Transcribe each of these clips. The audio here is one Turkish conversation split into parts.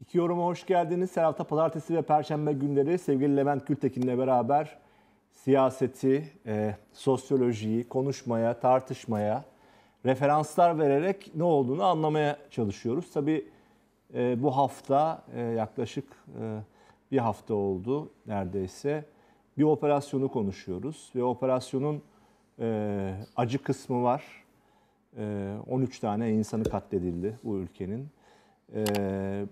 İki yoruma hoş geldiniz. Her hafta pazartesi ve perşembe günleri sevgili Levent Gültekin'le beraber siyaseti, e, sosyolojiyi konuşmaya, tartışmaya, referanslar vererek ne olduğunu anlamaya çalışıyoruz. Tabii e, bu hafta e, yaklaşık e, bir hafta oldu neredeyse. Bir operasyonu konuşuyoruz ve operasyonun e, acı kısmı var. E, 13 tane insanı katledildi bu ülkenin e,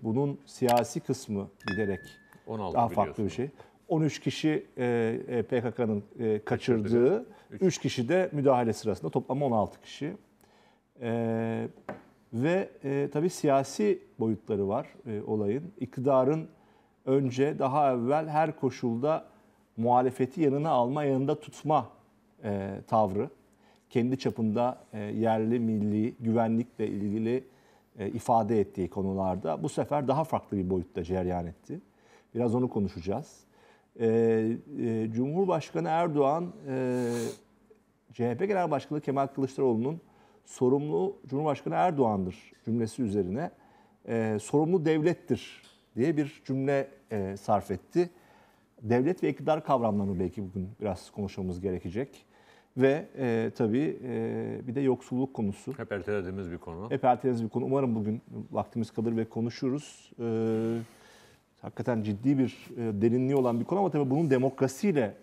bunun siyasi kısmı giderek 16 daha farklı bir şey. 13 kişi e, PKK'nın e, e kaçırdığı, 3. kişi de müdahale sırasında toplam 16 kişi. E, ve e, tabii siyasi boyutları var e, olayın. İktidarın önce daha evvel her koşulda muhalefeti yanına alma, yanında tutma e, tavrı. Kendi çapında e, yerli, milli, güvenlikle ilgili e, ifade ettiği konularda bu sefer daha farklı bir boyutta cereyan etti. Biraz onu konuşacağız. E, e, Cumhurbaşkanı Erdoğan, CHP Genel Başkanı Kemal Kılıçdaroğlu'nun sorumlu Cumhurbaşkanı Erdoğan'dır cümlesi üzerine sorumlu devlettir diye bir cümle sarf etti. Devlet ve iktidar kavramlarını belki bugün biraz konuşmamız gerekecek. Ve e, tabii e, bir de yoksulluk konusu. Hep ertelediğimiz bir konu. Hep ertelediğimiz bir konu. Umarım bugün vaktimiz kalır ve konuşuruz. E, hakikaten ciddi bir e, derinliği olan bir konu ama tabii bunun demokrasiyle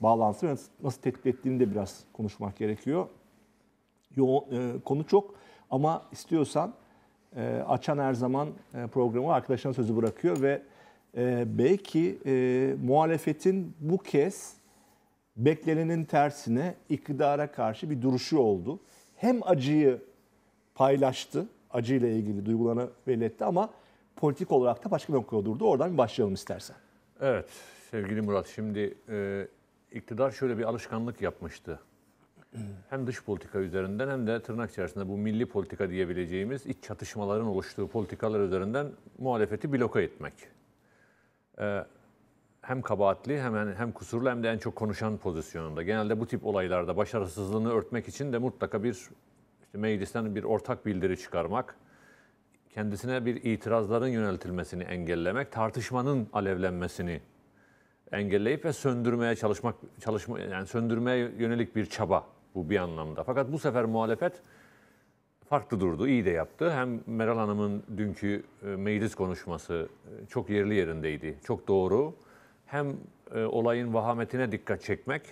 bağlantısı ve nasıl tetkik ettiğini de biraz konuşmak gerekiyor. Yo, e, konu çok ama istiyorsan e, açan her zaman e, programı arkadaşına sözü bırakıyor ve e, belki e, muhalefetin bu kez beklenenin tersine iktidara karşı bir duruşu oldu. Hem acıyı paylaştı, acıyla ilgili duygularını belli ama politik olarak da başka bir noktada durdu. Oradan bir başlayalım istersen. Evet sevgili Murat şimdi e, iktidar şöyle bir alışkanlık yapmıştı. Hem dış politika üzerinden hem de tırnak içerisinde bu milli politika diyebileceğimiz iç çatışmaların oluştuğu politikalar üzerinden muhalefeti bloke etmek. E, hem kabahatli hem yani hem kusurlu hem de en çok konuşan pozisyonunda. Genelde bu tip olaylarda başarısızlığını örtmek için de mutlaka bir işte meclisten bir ortak bildiri çıkarmak, kendisine bir itirazların yöneltilmesini engellemek, tartışmanın alevlenmesini engelleyip ve söndürmeye çalışmak çalışma yani söndürmeye yönelik bir çaba bu bir anlamda. Fakat bu sefer muhalefet farklı durdu, iyi de yaptı. Hem Meral Hanım'ın dünkü e, meclis konuşması e, çok yerli yerindeydi, çok doğru hem e, olayın vahametine dikkat çekmek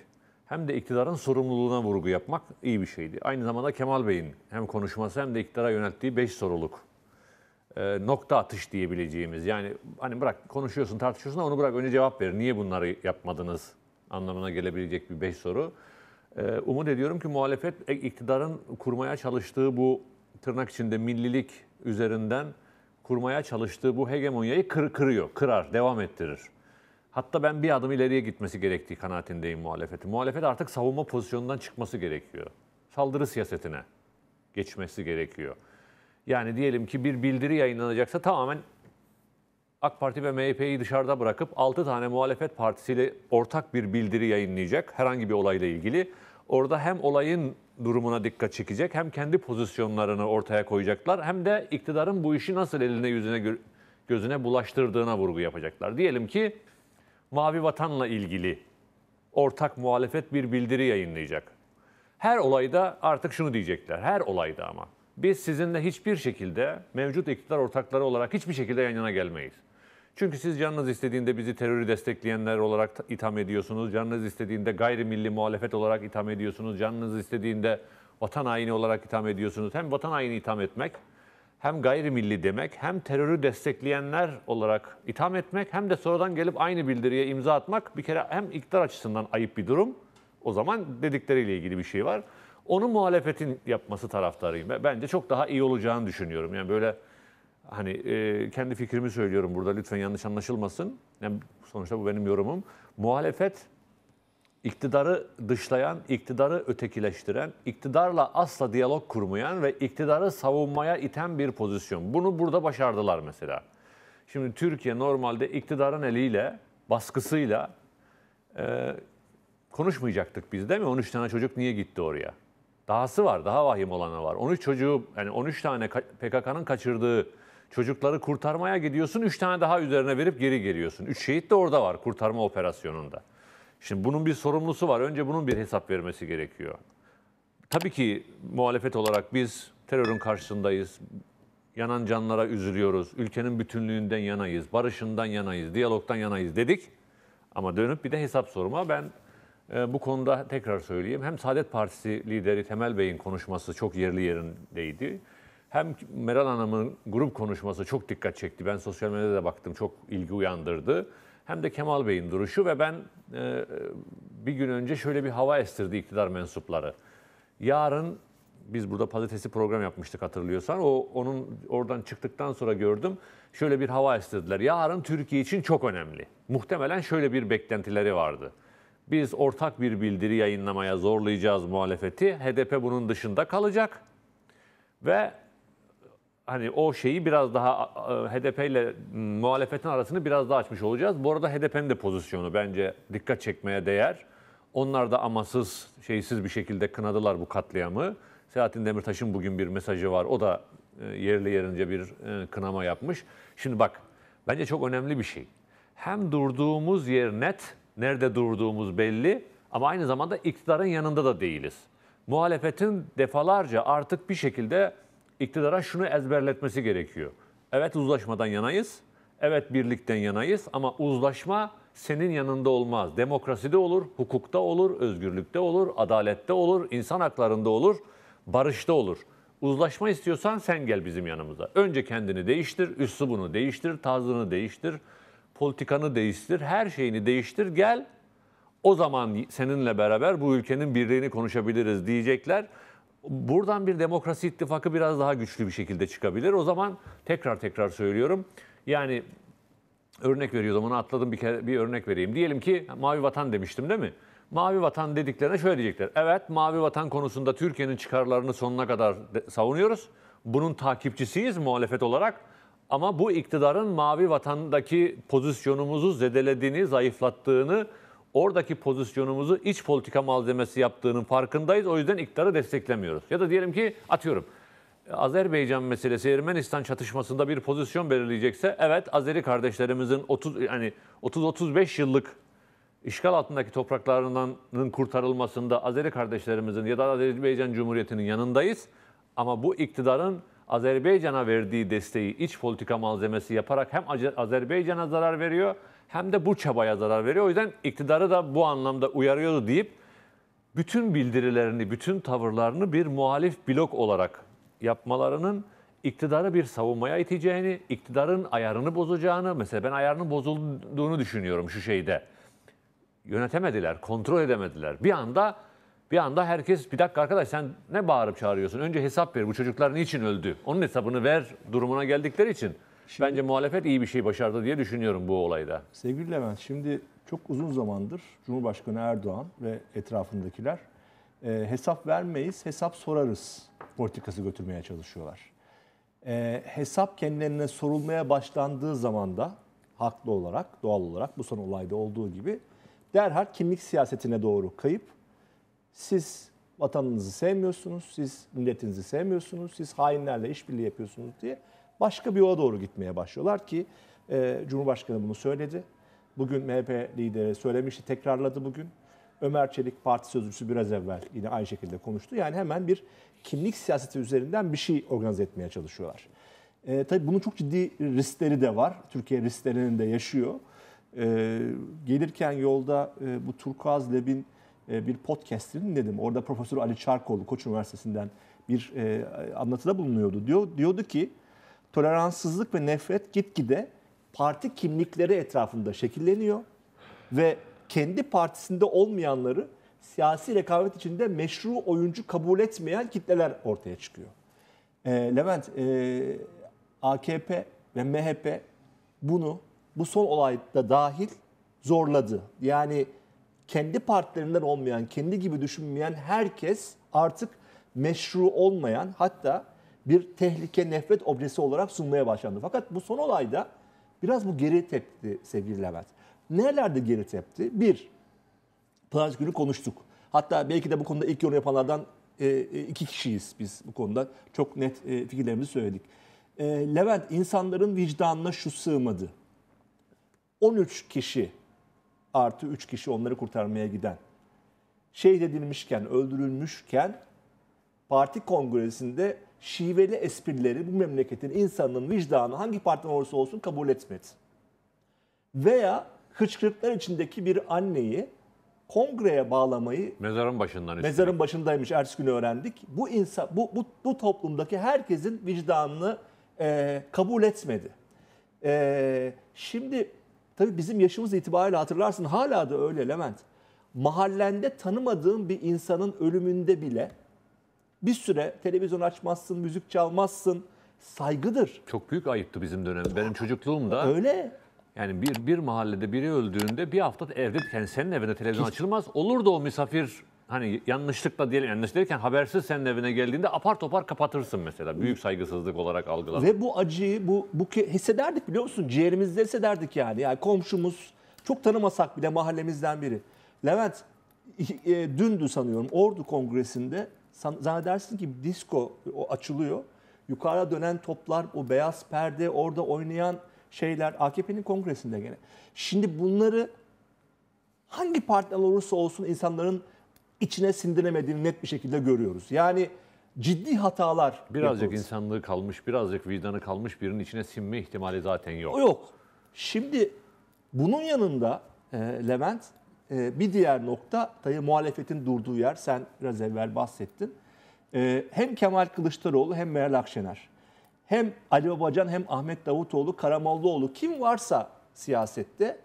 hem de iktidarın sorumluluğuna vurgu yapmak iyi bir şeydi. Aynı zamanda Kemal Bey'in hem konuşması hem de iktidara yönelttiği 5 soruluk e, nokta atış diyebileceğimiz yani hani bırak konuşuyorsun tartışıyorsun onu bırak önce cevap ver. Niye bunları yapmadınız anlamına gelebilecek bir 5 soru. E, umut ediyorum ki muhalefet iktidarın kurmaya çalıştığı bu tırnak içinde millilik üzerinden kurmaya çalıştığı bu hegemonyayı kır, kırıyor, kırar, devam ettirir. Hatta ben bir adım ileriye gitmesi gerektiği kanaatindeyim muhalefeti. Muhalefet artık savunma pozisyonundan çıkması gerekiyor. Saldırı siyasetine geçmesi gerekiyor. Yani diyelim ki bir bildiri yayınlanacaksa tamamen AK Parti ve MHP'yi dışarıda bırakıp 6 tane muhalefet partisiyle ortak bir bildiri yayınlayacak herhangi bir olayla ilgili. Orada hem olayın durumuna dikkat çekecek hem kendi pozisyonlarını ortaya koyacaklar hem de iktidarın bu işi nasıl eline yüzüne gözüne bulaştırdığına vurgu yapacaklar. Diyelim ki Mavi Vatan'la ilgili ortak muhalefet bir bildiri yayınlayacak. Her olayda artık şunu diyecekler. Her olayda ama. Biz sizinle hiçbir şekilde mevcut iktidar ortakları olarak hiçbir şekilde yan yana gelmeyiz. Çünkü siz canınız istediğinde bizi terörü destekleyenler olarak itham ediyorsunuz. Canınız istediğinde gayrimilli muhalefet olarak itham ediyorsunuz. Canınız istediğinde vatan haini olarak itham ediyorsunuz. Hem vatan haini itham etmek hem gayrimilli demek hem terörü destekleyenler olarak itham etmek hem de sonradan gelip aynı bildiriye imza atmak bir kere hem iktidar açısından ayıp bir durum. O zaman dedikleriyle ilgili bir şey var. Onu muhalefetin yapması taraftarıyım. Bence çok daha iyi olacağını düşünüyorum. Yani böyle hani e, kendi fikrimi söylüyorum burada lütfen yanlış anlaşılmasın. Yani sonuçta bu benim yorumum. Muhalefet iktidarı dışlayan, iktidarı ötekileştiren, iktidarla asla diyalog kurmayan ve iktidarı savunmaya iten bir pozisyon. Bunu burada başardılar mesela. Şimdi Türkiye normalde iktidarın eliyle, baskısıyla e, konuşmayacaktık biz değil mi? 13 tane çocuk niye gitti oraya? Dahası var, daha vahim olanı var. 13 çocuğu, yani 13 tane PKK'nın kaçırdığı çocukları kurtarmaya gidiyorsun, 3 tane daha üzerine verip geri geliyorsun. 3 şehit de orada var kurtarma operasyonunda. Şimdi bunun bir sorumlusu var. Önce bunun bir hesap vermesi gerekiyor. Tabii ki muhalefet olarak biz terörün karşısındayız. Yanan canlara üzülüyoruz. Ülkenin bütünlüğünden yanayız. Barışından yanayız. Diyalogtan yanayız dedik. Ama dönüp bir de hesap soruma Ben e, bu konuda tekrar söyleyeyim. Hem Saadet Partisi lideri Temel Bey'in konuşması çok yerli yerindeydi. Hem Meral Hanım'ın grup konuşması çok dikkat çekti. Ben sosyal medyada baktım çok ilgi uyandırdı hem de Kemal Bey'in duruşu ve ben e, bir gün önce şöyle bir hava estirdi iktidar mensupları. Yarın biz burada pazartesi program yapmıştık hatırlıyorsan. O onun oradan çıktıktan sonra gördüm. Şöyle bir hava estirdiler. Yarın Türkiye için çok önemli. Muhtemelen şöyle bir beklentileri vardı. Biz ortak bir bildiri yayınlamaya zorlayacağız muhalefeti. HDP bunun dışında kalacak ve hani o şeyi biraz daha HDP ile muhalefetin arasını biraz daha açmış olacağız. Bu arada HDP'nin de pozisyonu bence dikkat çekmeye değer. Onlar da amasız, şeysiz bir şekilde kınadılar bu katliamı. Selahattin Demirtaş'ın bugün bir mesajı var. O da e, yerli yerince bir e, kınama yapmış. Şimdi bak, bence çok önemli bir şey. Hem durduğumuz yer net, nerede durduğumuz belli ama aynı zamanda iktidarın yanında da değiliz. Muhalefetin defalarca artık bir şekilde iktidara şunu ezberletmesi gerekiyor. Evet uzlaşmadan yanayız, evet birlikten yanayız ama uzlaşma senin yanında olmaz. Demokraside olur, hukukta olur, özgürlükte olur, adalette olur, insan haklarında olur, barışta olur. Uzlaşma istiyorsan sen gel bizim yanımıza. Önce kendini değiştir, üslubunu değiştir, tarzını değiştir, politikanı değiştir, her şeyini değiştir, gel. O zaman seninle beraber bu ülkenin birliğini konuşabiliriz diyecekler. Buradan bir demokrasi ittifakı biraz daha güçlü bir şekilde çıkabilir. O zaman tekrar tekrar söylüyorum. Yani örnek veriyordum onu atladım bir kere bir örnek vereyim. Diyelim ki mavi vatan demiştim değil mi? Mavi vatan dediklerine şöyle diyecekler. Evet mavi vatan konusunda Türkiye'nin çıkarlarını sonuna kadar savunuyoruz. Bunun takipçisiyiz muhalefet olarak. Ama bu iktidarın mavi vatandaki pozisyonumuzu zedelediğini, zayıflattığını oradaki pozisyonumuzu iç politika malzemesi yaptığının farkındayız. O yüzden iktidarı desteklemiyoruz. Ya da diyelim ki atıyorum Azerbaycan meselesi Ermenistan çatışmasında bir pozisyon belirleyecekse evet Azeri kardeşlerimizin 30 hani 30 35 yıllık işgal altındaki topraklarının kurtarılmasında Azeri kardeşlerimizin ya da Azerbaycan Cumhuriyeti'nin yanındayız. Ama bu iktidarın Azerbaycan'a verdiği desteği iç politika malzemesi yaparak hem Azerbaycan'a zarar veriyor hem de bu çabaya zarar veriyor. O yüzden iktidarı da bu anlamda uyarıyordu deyip bütün bildirilerini, bütün tavırlarını bir muhalif blok olarak yapmalarının iktidarı bir savunmaya iteceğini, iktidarın ayarını bozacağını, mesela ben ayarının bozulduğunu düşünüyorum şu şeyde. Yönetemediler, kontrol edemediler. Bir anda bir anda herkes bir dakika arkadaş sen ne bağırıp çağırıyorsun? Önce hesap ver bu çocuklar niçin öldü? Onun hesabını ver durumuna geldikleri için Şimdi, Bence muhalefet iyi bir şey başardı diye düşünüyorum bu olayda. Sevgili Levent, şimdi çok uzun zamandır Cumhurbaşkanı Erdoğan ve etrafındakiler e, hesap vermeyiz, hesap sorarız politikası götürmeye çalışıyorlar. E, hesap kendilerine sorulmaya başlandığı zaman da haklı olarak, doğal olarak bu son olayda olduğu gibi derhal kimlik siyasetine doğru kayıp siz vatanınızı sevmiyorsunuz, siz milletinizi sevmiyorsunuz, siz hainlerle işbirliği yapıyorsunuz diye başka bir yola doğru gitmeye başlıyorlar ki e, Cumhurbaşkanı bunu söyledi. Bugün MHP lideri söylemişti, tekrarladı bugün. Ömer Çelik parti sözcüsü biraz evvel yine aynı şekilde konuştu. Yani hemen bir kimlik siyaseti üzerinden bir şey organize etmeye çalışıyorlar. E, tabii bunun çok ciddi riskleri de var. Türkiye risklerini de yaşıyor. E, gelirken yolda e, bu Turkuaz Lab'in e, bir podcastini dedim. Orada Profesör Ali Çarkoğlu Koç Üniversitesi'nden bir e, anlatıda bulunuyordu. Diyor, diyordu ki toleranssızlık ve nefret gitgide parti kimlikleri etrafında şekilleniyor ve kendi partisinde olmayanları siyasi rekabet içinde meşru oyuncu kabul etmeyen kitleler ortaya çıkıyor. E, Levent, e, AKP ve MHP bunu bu son olayda dahil zorladı. Yani kendi partilerinden olmayan, kendi gibi düşünmeyen herkes artık meşru olmayan hatta bir tehlike, nefret objesi olarak sunmaya başlandı. Fakat bu son olayda biraz bu geri tepti sevgili Levent. nelerde geri tepti? Bir, Pınar günü konuştuk. Hatta belki de bu konuda ilk yorum yapanlardan e, e, iki kişiyiz biz bu konuda. Çok net e, fikirlerimizi söyledik. Levent, insanların vicdanına şu sığmadı. 13 kişi artı 3 kişi onları kurtarmaya giden şehit edilmişken, öldürülmüşken parti kongresinde şiveli esprileri bu memleketin insanının vicdanı hangi partiden olursa olsun kabul etmedi. Veya hıçkırıklar içindeki bir anneyi kongreye bağlamayı mezarın başından üstüne. mezarın başındaymış ertesi günü öğrendik. Bu insan bu bu, bu toplumdaki herkesin vicdanını e, kabul etmedi. E, şimdi tabii bizim yaşımız itibariyle hatırlarsın hala da öyle Levent. Mahallende tanımadığın bir insanın ölümünde bile bir süre televizyon açmazsın, müzik çalmazsın. Saygıdır. Çok büyük ayıptı bizim dönem. Benim çocukluğumda Öyle. Yani bir bir mahallede biri öldüğünde bir hafta evde yani senin evinde televizyon açılmaz. Olur da o misafir hani yanlışlıkla diyelim yanlış derken habersiz senin evine geldiğinde apar topar kapatırsın mesela. Büyük saygısızlık olarak algılar. Ve bu acıyı bu bu hissederdik biliyor musun? Ciğerimizde hissederdik yani. Yani komşumuz çok tanımasak bile mahallemizden biri. Levent e, dündü sanıyorum Ordu Kongresi'nde zannedersin ki disco o açılıyor. Yukarıda dönen toplar, o beyaz perde, orada oynayan şeyler AKP'nin kongresinde gene. Şimdi bunları hangi partiden olursa olsun insanların içine sindiremediğini net bir şekilde görüyoruz. Yani ciddi hatalar Birazcık yapıyoruz. insanlığı kalmış, birazcık vicdanı kalmış birinin içine sinme ihtimali zaten yok. Yok. Şimdi bunun yanında e, Levent ee, bir diğer nokta tabi muhalefetin durduğu yer. Sen biraz evvel bahsettin. Ee, hem Kemal Kılıçdaroğlu hem Meral Akşener. Hem Ali Babacan hem Ahmet Davutoğlu, Karamollaoğlu kim varsa siyasette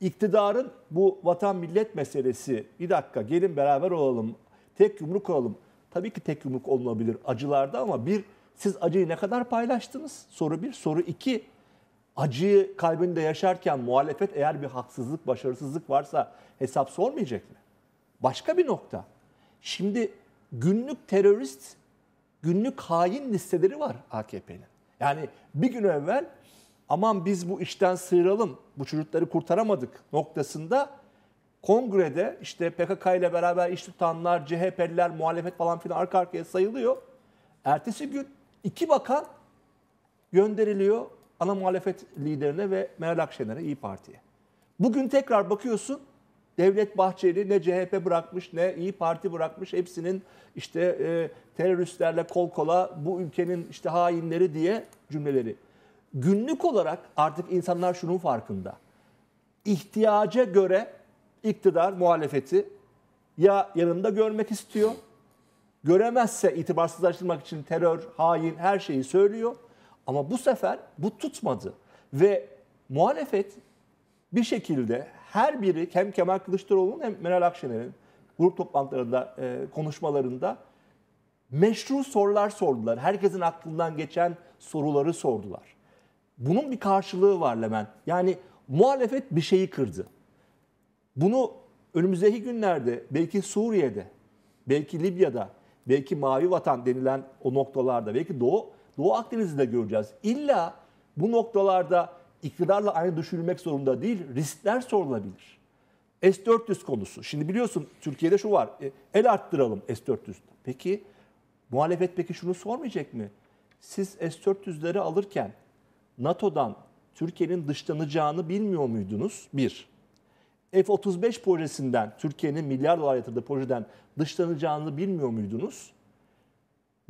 iktidarın bu vatan millet meselesi bir dakika gelin beraber olalım, tek yumruk olalım. Tabii ki tek yumruk olunabilir acılarda ama bir siz acıyı ne kadar paylaştınız? Soru bir. Soru iki acıyı kalbinde yaşarken muhalefet eğer bir haksızlık, başarısızlık varsa hesap sormayacak mı? Başka bir nokta. Şimdi günlük terörist, günlük hain listeleri var AKP'nin. Yani bir gün evvel aman biz bu işten sıyıralım, bu çocukları kurtaramadık noktasında kongrede işte PKK ile beraber iş tutanlar, CHP'liler, muhalefet falan filan arka arkaya sayılıyor. Ertesi gün iki bakan gönderiliyor ana muhalefet liderine ve Meral Akşener'e, İyi Parti'ye. Bugün tekrar bakıyorsun Devlet Bahçeli ne CHP bırakmış ne İyi Parti bırakmış hepsinin işte e, teröristlerle kol kola bu ülkenin işte hainleri diye cümleleri. Günlük olarak artık insanlar şunun farkında. İhtiyaca göre iktidar muhalefeti ya yanında görmek istiyor. Göremezse itibarsızlaştırmak için terör, hain her şeyi söylüyor ama bu sefer bu tutmadı. Ve muhalefet bir şekilde her biri hem Kemal Kılıçdaroğlu'nun hem Meral Akşener'in grup toplantılarında, e, konuşmalarında meşru sorular sordular. Herkesin aklından geçen soruları sordular. Bunun bir karşılığı var Lemen. Yani muhalefet bir şeyi kırdı. Bunu önümüzdeki günlerde belki Suriye'de, belki Libya'da, belki Mavi Vatan denilen o noktalarda, belki Doğu Doğu akdenizde de göreceğiz. İlla bu noktalarda iktidarla aynı düşünülmek zorunda değil, riskler sorulabilir. S-400 konusu. Şimdi biliyorsun Türkiye'de şu var, e, el arttıralım S-400. Peki muhalefet peki şunu sormayacak mı? Siz S-400'leri alırken NATO'dan Türkiye'nin dışlanacağını bilmiyor muydunuz? Bir. F-35 projesinden, Türkiye'nin milyar dolar yatırdığı projeden dışlanacağını bilmiyor muydunuz?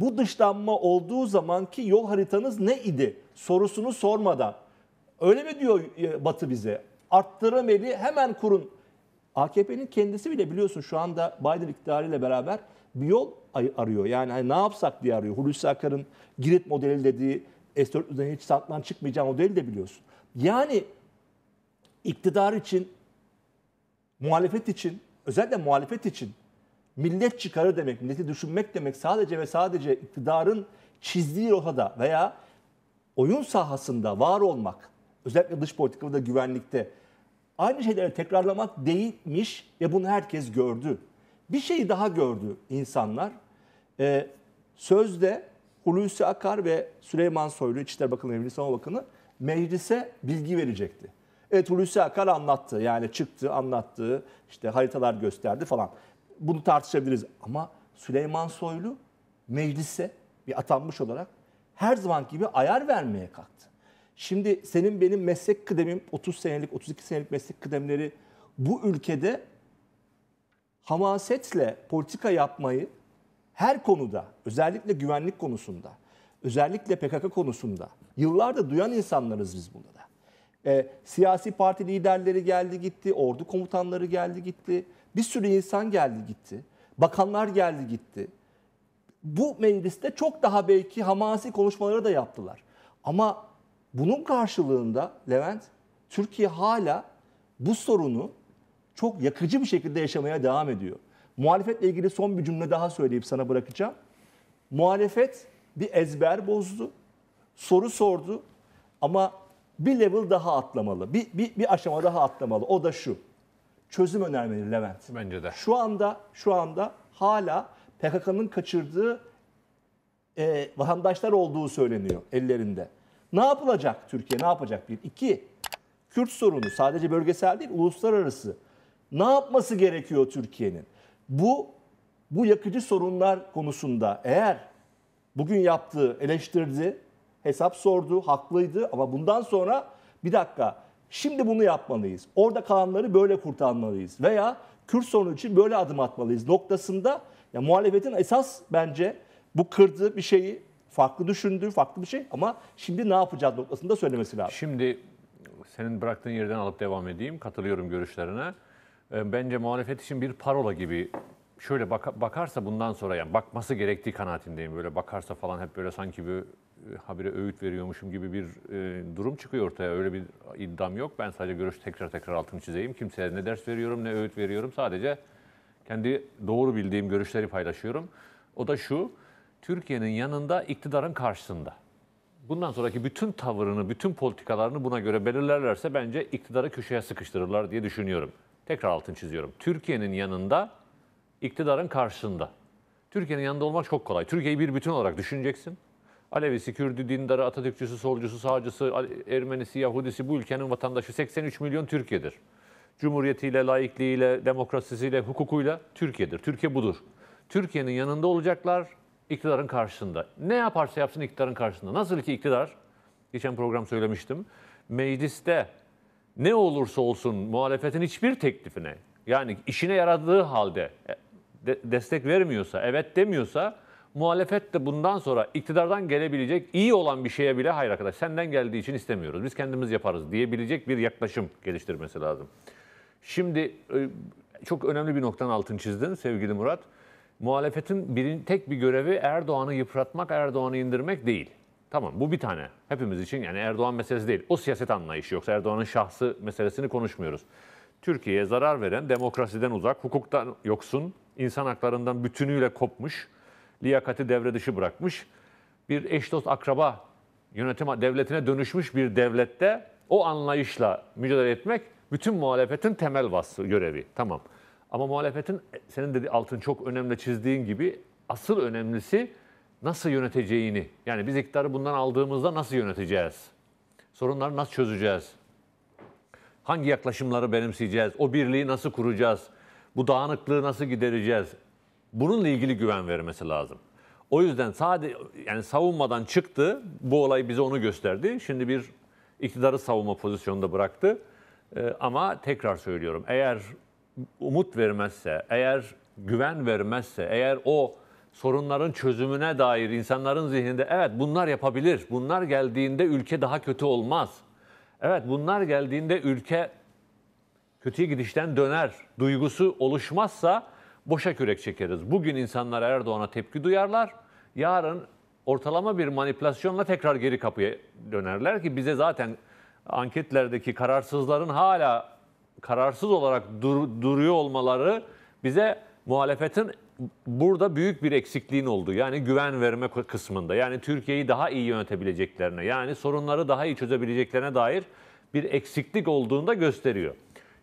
bu dışlanma olduğu zamanki yol haritanız ne idi sorusunu sormadan öyle mi diyor e, Batı bize arttırameli hemen kurun. AKP'nin kendisi bile biliyorsun şu anda Biden iktidarıyla beraber bir yol arıyor. Yani hani ne yapsak diye arıyor. Hulusi Akar'ın Girit modeli dediği S-400'den hiç satman çıkmayacağı modeli de biliyorsun. Yani iktidar için, muhalefet için, özellikle muhalefet için millet çıkarı demek, milleti düşünmek demek sadece ve sadece iktidarın çizdiği rotada veya oyun sahasında var olmak, özellikle dış politikada da güvenlikte aynı şeyleri tekrarlamak değilmiş ve bunu herkes gördü. Bir şeyi daha gördü insanlar. Ee, sözde Hulusi Akar ve Süleyman Soylu, İçişleri Bakanı ve Milli Savunma Bakanı meclise bilgi verecekti. Evet Hulusi Akar anlattı. Yani çıktı, anlattı, işte haritalar gösterdi falan bunu tartışabiliriz. Ama Süleyman Soylu meclise bir atanmış olarak her zaman gibi ayar vermeye kalktı. Şimdi senin benim meslek kıdemim 30 senelik 32 senelik meslek kıdemleri bu ülkede hamasetle politika yapmayı her konuda özellikle güvenlik konusunda özellikle PKK konusunda yıllarda duyan insanlarız biz bunlara. E, siyasi parti liderleri geldi gitti, ordu komutanları geldi gitti. Bir sürü insan geldi gitti. Bakanlar geldi gitti. Bu mecliste çok daha belki hamasi konuşmaları da yaptılar. Ama bunun karşılığında Levent, Türkiye hala bu sorunu çok yakıcı bir şekilde yaşamaya devam ediyor. Muhalefetle ilgili son bir cümle daha söyleyip sana bırakacağım. Muhalefet bir ezber bozdu, soru sordu ama bir level daha atlamalı, bir, bir, bir aşama daha atlamalı. O da şu çözüm önermeli Levent. Bence de. Şu anda şu anda hala PKK'nın kaçırdığı e, vatandaşlar olduğu söyleniyor ellerinde. Ne yapılacak Türkiye? Ne yapacak? Bir. iki Kürt sorunu sadece bölgesel değil, uluslararası. Ne yapması gerekiyor Türkiye'nin? Bu bu yakıcı sorunlar konusunda eğer bugün yaptığı eleştirdi, hesap sordu, haklıydı ama bundan sonra bir dakika Şimdi bunu yapmalıyız. Orada kalanları böyle kurtarmalıyız. Veya Kürt sorunu için böyle adım atmalıyız noktasında ya muhalefetin esas bence bu kırdığı bir şeyi farklı düşündüğü farklı bir şey ama şimdi ne yapacağız noktasında söylemesi lazım. Şimdi senin bıraktığın yerden alıp devam edeyim. Katılıyorum görüşlerine. Ee, bence muhalefet için bir parola gibi şöyle bak- bakarsa bundan sonra yani bakması gerektiği kanaatindeyim. Böyle bakarsa falan hep böyle sanki bir habire öğüt veriyormuşum gibi bir e, durum çıkıyor ortaya. Öyle bir iddiam yok. Ben sadece görüş tekrar tekrar altını çizeyim. Kimseye ne ders veriyorum ne öğüt veriyorum. Sadece kendi doğru bildiğim görüşleri paylaşıyorum. O da şu, Türkiye'nin yanında iktidarın karşısında. Bundan sonraki bütün tavırını, bütün politikalarını buna göre belirlerlerse bence iktidarı köşeye sıkıştırırlar diye düşünüyorum. Tekrar altını çiziyorum. Türkiye'nin yanında, iktidarın karşısında. Türkiye'nin yanında olmak çok kolay. Türkiye'yi bir bütün olarak düşüneceksin. Alevisi, Kürdü, Dindarı, Atatürkçüsü, Solcusu, Sağcısı, Ermenisi, Yahudisi bu ülkenin vatandaşı 83 milyon Türkiye'dir. Cumhuriyetiyle, laikliğiyle, demokrasisiyle, hukukuyla Türkiye'dir. Türkiye budur. Türkiye'nin yanında olacaklar, iktidarın karşısında. Ne yaparsa yapsın iktidarın karşısında. Nasıl ki iktidar, geçen program söylemiştim, mecliste ne olursa olsun muhalefetin hiçbir teklifine, yani işine yaradığı halde e, de, destek vermiyorsa, evet demiyorsa muhalefet de bundan sonra iktidardan gelebilecek iyi olan bir şeye bile hayır arkadaş senden geldiği için istemiyoruz. Biz kendimiz yaparız diyebilecek bir yaklaşım geliştirmesi lazım. Şimdi e, çok önemli bir noktanın altın çizdin sevgili Murat. Muhalefetin birin, tek bir görevi Erdoğan'ı yıpratmak, Erdoğan'ı indirmek değil. Tamam bu bir tane. Hepimiz için yani Erdoğan meselesi değil. O siyaset anlayışı yoksa Erdoğan'ın şahsı meselesini konuşmuyoruz. Türkiye'ye zarar veren, demokrasiden uzak, hukuktan yoksun, insan haklarından bütünüyle kopmuş, liyakati devre dışı bırakmış. Bir eş dost akraba yönetim devletine dönüşmüş bir devlette o anlayışla mücadele etmek bütün muhalefetin temel vasfı, görevi. Tamam. Ama muhalefetin e, senin dedi altın çok önemli çizdiğin gibi asıl önemlisi nasıl yöneteceğini. Yani biz iktidarı bundan aldığımızda nasıl yöneteceğiz? Sorunları nasıl çözeceğiz? Hangi yaklaşımları benimseyeceğiz? O birliği nasıl kuracağız? Bu dağınıklığı nasıl gidereceğiz? bununla ilgili güven vermesi lazım. O yüzden sadece yani savunmadan çıktı. Bu olay bize onu gösterdi. Şimdi bir iktidarı savunma pozisyonunda bıraktı. Ee, ama tekrar söylüyorum. Eğer umut vermezse, eğer güven vermezse, eğer o sorunların çözümüne dair insanların zihninde evet bunlar yapabilir. Bunlar geldiğinde ülke daha kötü olmaz. Evet bunlar geldiğinde ülke kötüye gidişten döner duygusu oluşmazsa boşa kürek çekeriz. Bugün insanlar Erdoğan'a tepki duyarlar. Yarın ortalama bir manipülasyonla tekrar geri kapıya dönerler ki bize zaten anketlerdeki kararsızların hala kararsız olarak dur, duruyor olmaları bize muhalefetin burada büyük bir eksikliğin olduğu yani güven verme kısmında yani Türkiye'yi daha iyi yönetebileceklerine yani sorunları daha iyi çözebileceklerine dair bir eksiklik olduğunu da gösteriyor.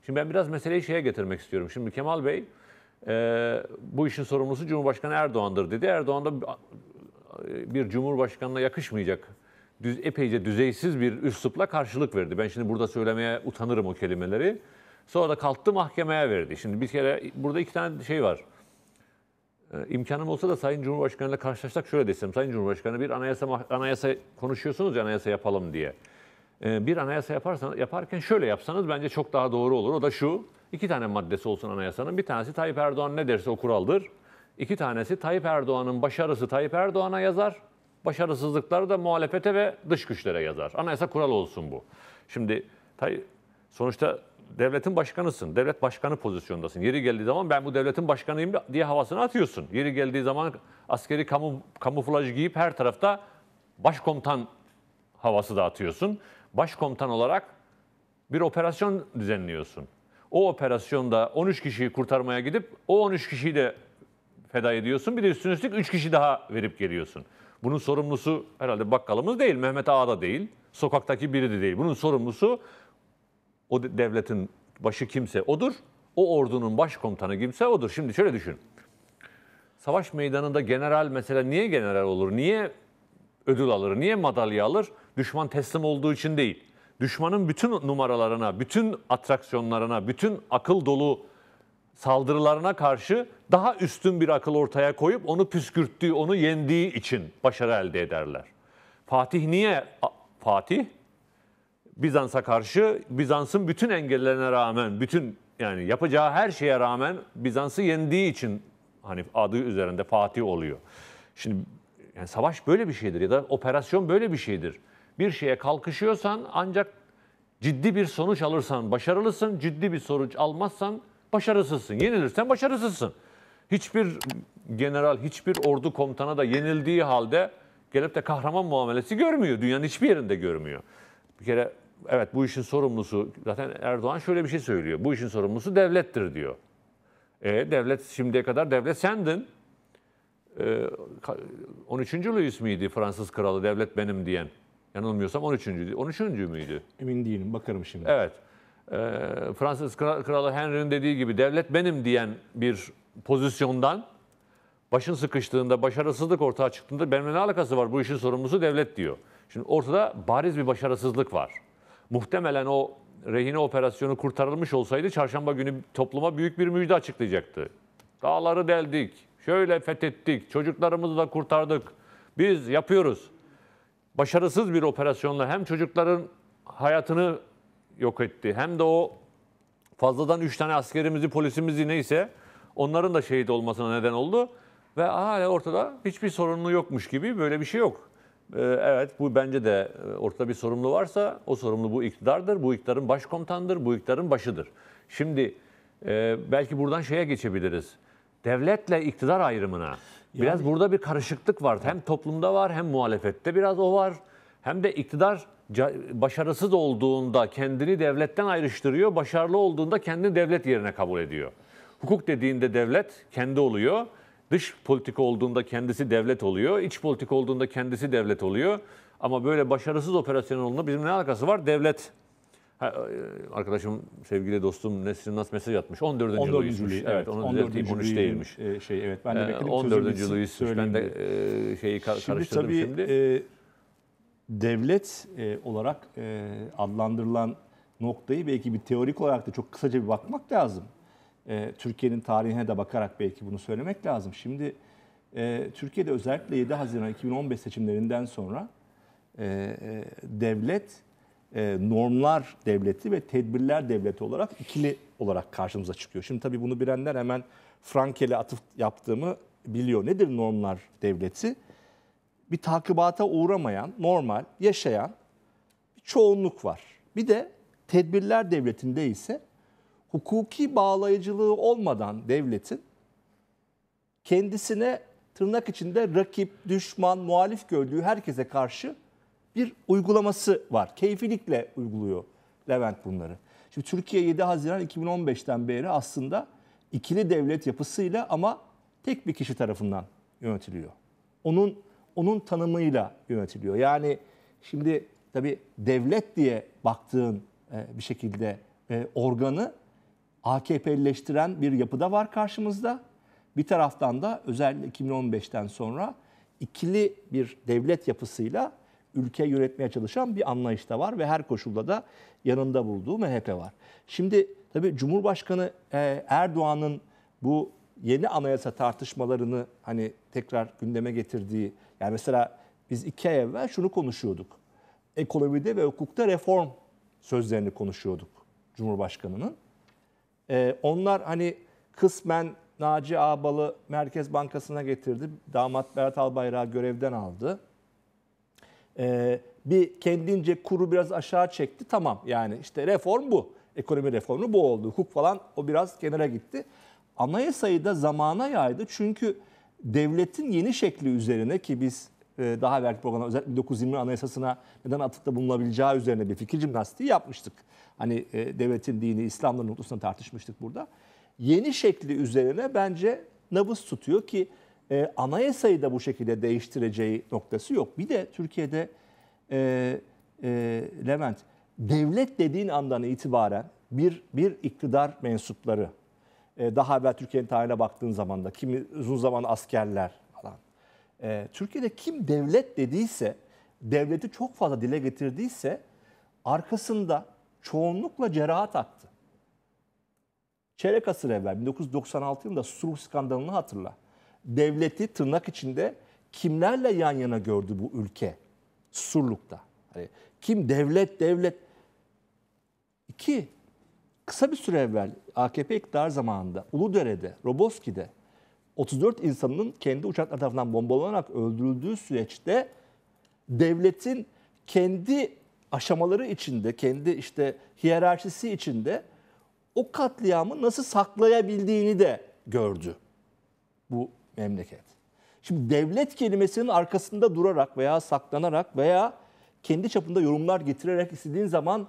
Şimdi ben biraz meseleyi şeye getirmek istiyorum. Şimdi Kemal Bey e, bu işin sorumlusu Cumhurbaşkanı Erdoğan'dır dedi. Erdoğan da bir Cumhurbaşkanı'na yakışmayacak düz, epeyce düzeysiz bir üslupla karşılık verdi. Ben şimdi burada söylemeye utanırım o kelimeleri. Sonra da kalktı mahkemeye verdi. Şimdi bir kere burada iki tane şey var. Ee, olsa da Sayın Cumhurbaşkanı'yla karşılaşsak şöyle desem. Sayın Cumhurbaşkanı bir anayasa anayasa konuşuyorsunuz ya anayasa yapalım diye. Ee, bir anayasa yaparsanız, yaparken şöyle yapsanız bence çok daha doğru olur. O da şu. İki tane maddesi olsun anayasanın. Bir tanesi Tayyip Erdoğan ne derse o kuraldır. İki tanesi Tayyip Erdoğan'ın başarısı Tayyip Erdoğan'a yazar. Başarısızlıkları da muhalefete ve dış güçlere yazar. Anayasa kuralı olsun bu. Şimdi sonuçta devletin başkanısın. Devlet başkanı pozisyondasın. Yeri geldiği zaman ben bu devletin başkanıyım diye havasını atıyorsun. Yeri geldiği zaman askeri kamu, kamuflaj giyip her tarafta başkomutan havası da atıyorsun. Başkomutan olarak bir operasyon düzenliyorsun o operasyonda 13 kişiyi kurtarmaya gidip o 13 kişiyi de feda ediyorsun. Bir de üstüne üstlük 3 kişi daha verip geliyorsun. Bunun sorumlusu herhalde bakkalımız değil, Mehmet Ağa da değil, sokaktaki biri de değil. Bunun sorumlusu o devletin başı kimse odur, o ordunun başkomutanı kimse odur. Şimdi şöyle düşün. Savaş meydanında general mesela niye general olur, niye ödül alır, niye madalya alır? Düşman teslim olduğu için değil düşmanın bütün numaralarına, bütün atraksiyonlarına, bütün akıl dolu saldırılarına karşı daha üstün bir akıl ortaya koyup onu püskürttüğü, onu yendiği için başarı elde ederler. Fatih niye Fatih? Bizans'a karşı Bizans'ın bütün engellerine rağmen, bütün yani yapacağı her şeye rağmen Bizans'ı yendiği için hani adı üzerinde Fatih oluyor. Şimdi yani savaş böyle bir şeydir ya da operasyon böyle bir şeydir bir şeye kalkışıyorsan ancak ciddi bir sonuç alırsan başarılısın, ciddi bir sonuç almazsan başarısızsın. Yenilirsen başarısızsın. Hiçbir general, hiçbir ordu komutanı da yenildiği halde gelip de kahraman muamelesi görmüyor. Dünyanın hiçbir yerinde görmüyor. Bir kere evet bu işin sorumlusu zaten Erdoğan şöyle bir şey söylüyor. Bu işin sorumlusu devlettir diyor. E, devlet şimdiye kadar devlet sendin. E, 13. Louis miydi Fransız kralı devlet benim diyen? Yanılmıyorsam 13. 13. müydü? Emin değilim. Bakarım şimdi. Evet. E, Fransız Kralı Henry'nin dediği gibi devlet benim diyen bir pozisyondan başın sıkıştığında, başarısızlık ortaya çıktığında benimle ne alakası var bu işin sorumlusu devlet diyor. Şimdi ortada bariz bir başarısızlık var. Muhtemelen o rehine operasyonu kurtarılmış olsaydı çarşamba günü topluma büyük bir müjde açıklayacaktı. Dağları deldik, şöyle fethettik, çocuklarımızı da kurtardık. Biz yapıyoruz başarısız bir operasyonla hem çocukların hayatını yok etti hem de o fazladan 3 tane askerimizi, polisimizi neyse onların da şehit olmasına neden oldu. Ve hala ortada hiçbir sorunlu yokmuş gibi böyle bir şey yok. Ee, evet bu bence de e, ortada bir sorumlu varsa o sorumlu bu iktidardır. Bu iktidarın başkomutandır, bu iktidarın başıdır. Şimdi e, belki buradan şeye geçebiliriz. Devletle iktidar ayrımına. Biraz yani, burada bir karışıklık var. Hem toplumda var hem muhalefette biraz o var. Hem de iktidar başarısız olduğunda kendini devletten ayrıştırıyor, başarılı olduğunda kendini devlet yerine kabul ediyor. Hukuk dediğinde devlet kendi oluyor. Dış politik olduğunda kendisi devlet oluyor. İç politik olduğunda kendisi devlet oluyor. Ama böyle başarısız operasyon olduğunda bizim ne alakası var? Devlet e, arkadaşım, sevgili dostum Nesrin Nas mesaj atmış. 14. 14. Louis. Louis. Evet, onu 14. düzelteyim. 13 değilmiş. E, şey, evet, ben de e, bekledim. E, 14. Louis. Ben de e, şeyi kar şimdi karıştırdım tabii, şimdi. E, devlet e, olarak e, adlandırılan noktayı belki bir teorik olarak da çok kısaca bir bakmak lazım. E, Türkiye'nin tarihine de bakarak belki bunu söylemek lazım. Şimdi e, Türkiye'de özellikle 7 Haziran 2015 seçimlerinden sonra e, e, devlet e, normlar devleti ve tedbirler devleti olarak ikili olarak karşımıza çıkıyor. Şimdi tabii bunu bilenler hemen Frankel'e atıf yaptığımı biliyor. Nedir normlar devleti? Bir takibata uğramayan, normal, yaşayan bir çoğunluk var. Bir de tedbirler devletinde ise hukuki bağlayıcılığı olmadan devletin kendisine tırnak içinde rakip, düşman, muhalif gördüğü herkese karşı bir uygulaması var. Keyfilikle uyguluyor Levent bunları. Şimdi Türkiye 7 Haziran 2015'ten beri aslında ikili devlet yapısıyla ama tek bir kişi tarafından yönetiliyor. Onun onun tanımıyla yönetiliyor. Yani şimdi tabii devlet diye baktığın e, bir şekilde e, organı AKP'leştiren bir yapıda var karşımızda. Bir taraftan da özellikle 2015'ten sonra ikili bir devlet yapısıyla ülke yönetmeye çalışan bir anlayış da var ve her koşulda da yanında bulduğu MHP var. Şimdi tabii Cumhurbaşkanı e, Erdoğan'ın bu yeni anayasa tartışmalarını hani tekrar gündeme getirdiği yani mesela biz iki ay evvel şunu konuşuyorduk. Ekonomide ve hukukta reform sözlerini konuşuyorduk Cumhurbaşkanı'nın. Ee, onlar hani kısmen Naci Ağbal'ı Merkez Bankası'na getirdi. Damat Berat Albayrak'ı görevden aldı. Ee, bir kendince kuru biraz aşağı çekti tamam yani işte reform bu. Ekonomi reformu bu oldu. Hukuk falan o biraz kenara gitti. Anayasayı da zamana yaydı çünkü devletin yeni şekli üzerine ki biz e, daha evvelki programda özellikle 1920 Anayasası'na neden atıkta bulunabileceği üzerine bir fikir jimnastiği yapmıştık. Hani e, devletin dini, İslam'ın noktasında tartışmıştık burada. Yeni şekli üzerine bence nabız tutuyor ki e, anayasayı da bu şekilde değiştireceği noktası yok. Bir de Türkiye'de e, e, Levent devlet dediğin andan itibaren bir bir iktidar mensupları e, daha evvel Türkiye'nin tarihine baktığın zaman da kimi uzun zaman askerler falan. E, Türkiye'de kim devlet dediyse devleti çok fazla dile getirdiyse arkasında çoğunlukla cerahat attı. Çeyrek asır evvel 1996 yılında Suruk skandalını hatırla devleti tırnak içinde kimlerle yan yana gördü bu ülke? Surluk'ta. Hani kim devlet devlet? İki, kısa bir süre evvel AKP iktidar zamanında Uludere'de, Roboski'de 34 insanın kendi uçaklar tarafından bombalanarak öldürüldüğü süreçte devletin kendi aşamaları içinde, kendi işte hiyerarşisi içinde o katliamı nasıl saklayabildiğini de gördü bu memleket. Şimdi devlet kelimesinin arkasında durarak veya saklanarak veya kendi çapında yorumlar getirerek istediğin zaman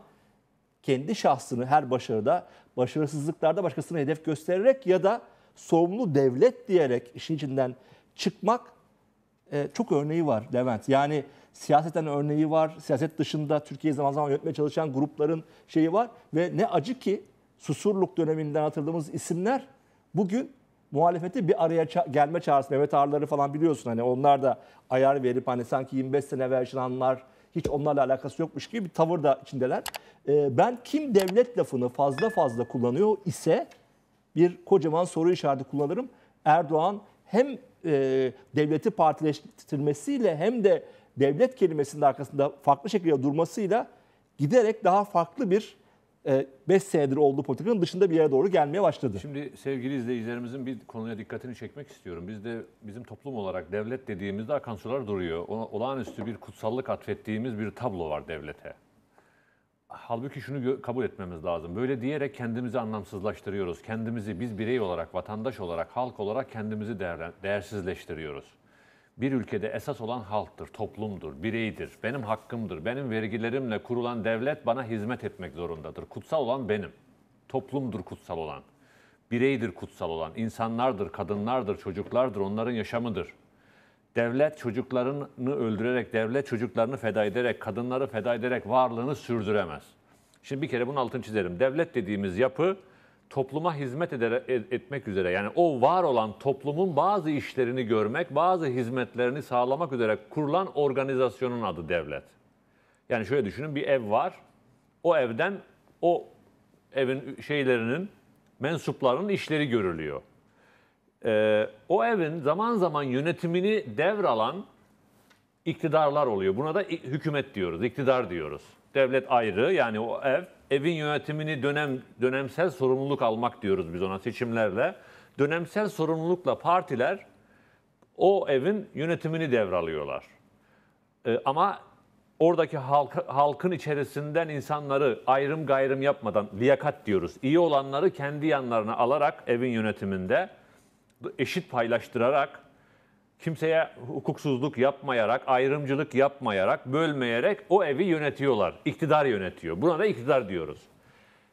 kendi şahsını her başarıda, başarısızlıklarda başkasına hedef göstererek ya da sorumlu devlet diyerek işin içinden çıkmak e, çok örneği var Levent. Yani siyaseten örneği var, siyaset dışında Türkiye'yi zaman zaman yönetmeye çalışan grupların şeyi var ve ne acı ki Susurluk döneminden hatırladığımız isimler bugün muhalefeti bir araya ça- gelme çağrısı. Mehmet Ağarları falan biliyorsun hani onlar da ayar verip hani sanki 25 sene evvel yaşananlar hiç onlarla alakası yokmuş gibi bir tavır da içindeler. E, ben kim devlet lafını fazla fazla kullanıyor ise bir kocaman soru işareti kullanırım. Erdoğan hem e, devleti partileştirmesiyle hem de devlet kelimesinin arkasında farklı şekilde durmasıyla giderek daha farklı bir 5 e, senedir olduğu politikanın dışında bir yere doğru gelmeye başladı. Şimdi sevgili izleyicilerimizin bir konuya dikkatini çekmek istiyorum. Biz de bizim toplum olarak devlet dediğimizde akan sular duruyor. Ona olağanüstü bir kutsallık atfettiğimiz bir tablo var devlete. Halbuki şunu kabul etmemiz lazım. Böyle diyerek kendimizi anlamsızlaştırıyoruz. Kendimizi biz birey olarak, vatandaş olarak, halk olarak kendimizi değer değersizleştiriyoruz bir ülkede esas olan halktır, toplumdur, bireydir, benim hakkımdır. Benim vergilerimle kurulan devlet bana hizmet etmek zorundadır. Kutsal olan benim. Toplumdur kutsal olan. Bireydir kutsal olan. İnsanlardır, kadınlardır, çocuklardır, onların yaşamıdır. Devlet çocuklarını öldürerek, devlet çocuklarını feda ederek, kadınları feda ederek varlığını sürdüremez. Şimdi bir kere bunun altını çizerim. Devlet dediğimiz yapı topluma hizmet eder, etmek üzere yani o var olan toplumun bazı işlerini görmek, bazı hizmetlerini sağlamak üzere kurulan organizasyonun adı devlet. Yani şöyle düşünün bir ev var. O evden o evin şeylerinin, mensuplarının işleri görülüyor. Ee, o evin zaman zaman yönetimini devralan iktidarlar oluyor. Buna da hükümet diyoruz, iktidar diyoruz. Devlet ayrı yani o ev evin yönetimini dönem dönemsel sorumluluk almak diyoruz biz ona seçimlerle. Dönemsel sorumlulukla partiler o evin yönetimini devralıyorlar. E, ama oradaki halk, halkın içerisinden insanları ayrım gayrım yapmadan liyakat diyoruz. İyi olanları kendi yanlarına alarak evin yönetiminde eşit paylaştırarak kimseye hukuksuzluk yapmayarak, ayrımcılık yapmayarak, bölmeyerek o evi yönetiyorlar. İktidar yönetiyor. Buna da iktidar diyoruz.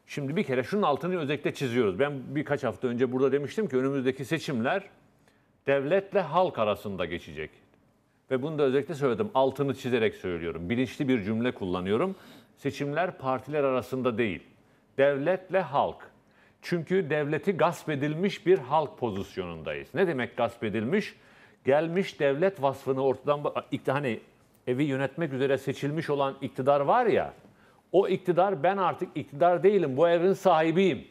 Şimdi bir kere şunun altını özellikle çiziyoruz. Ben birkaç hafta önce burada demiştim ki önümüzdeki seçimler devletle halk arasında geçecek. Ve bunu da özellikle söyledim. Altını çizerek söylüyorum. Bilinçli bir cümle kullanıyorum. Seçimler partiler arasında değil. Devletle halk. Çünkü devleti gasp edilmiş bir halk pozisyonundayız. Ne demek gasp edilmiş? gelmiş devlet vasfını ortadan hani evi yönetmek üzere seçilmiş olan iktidar var ya o iktidar ben artık iktidar değilim bu evin sahibiyim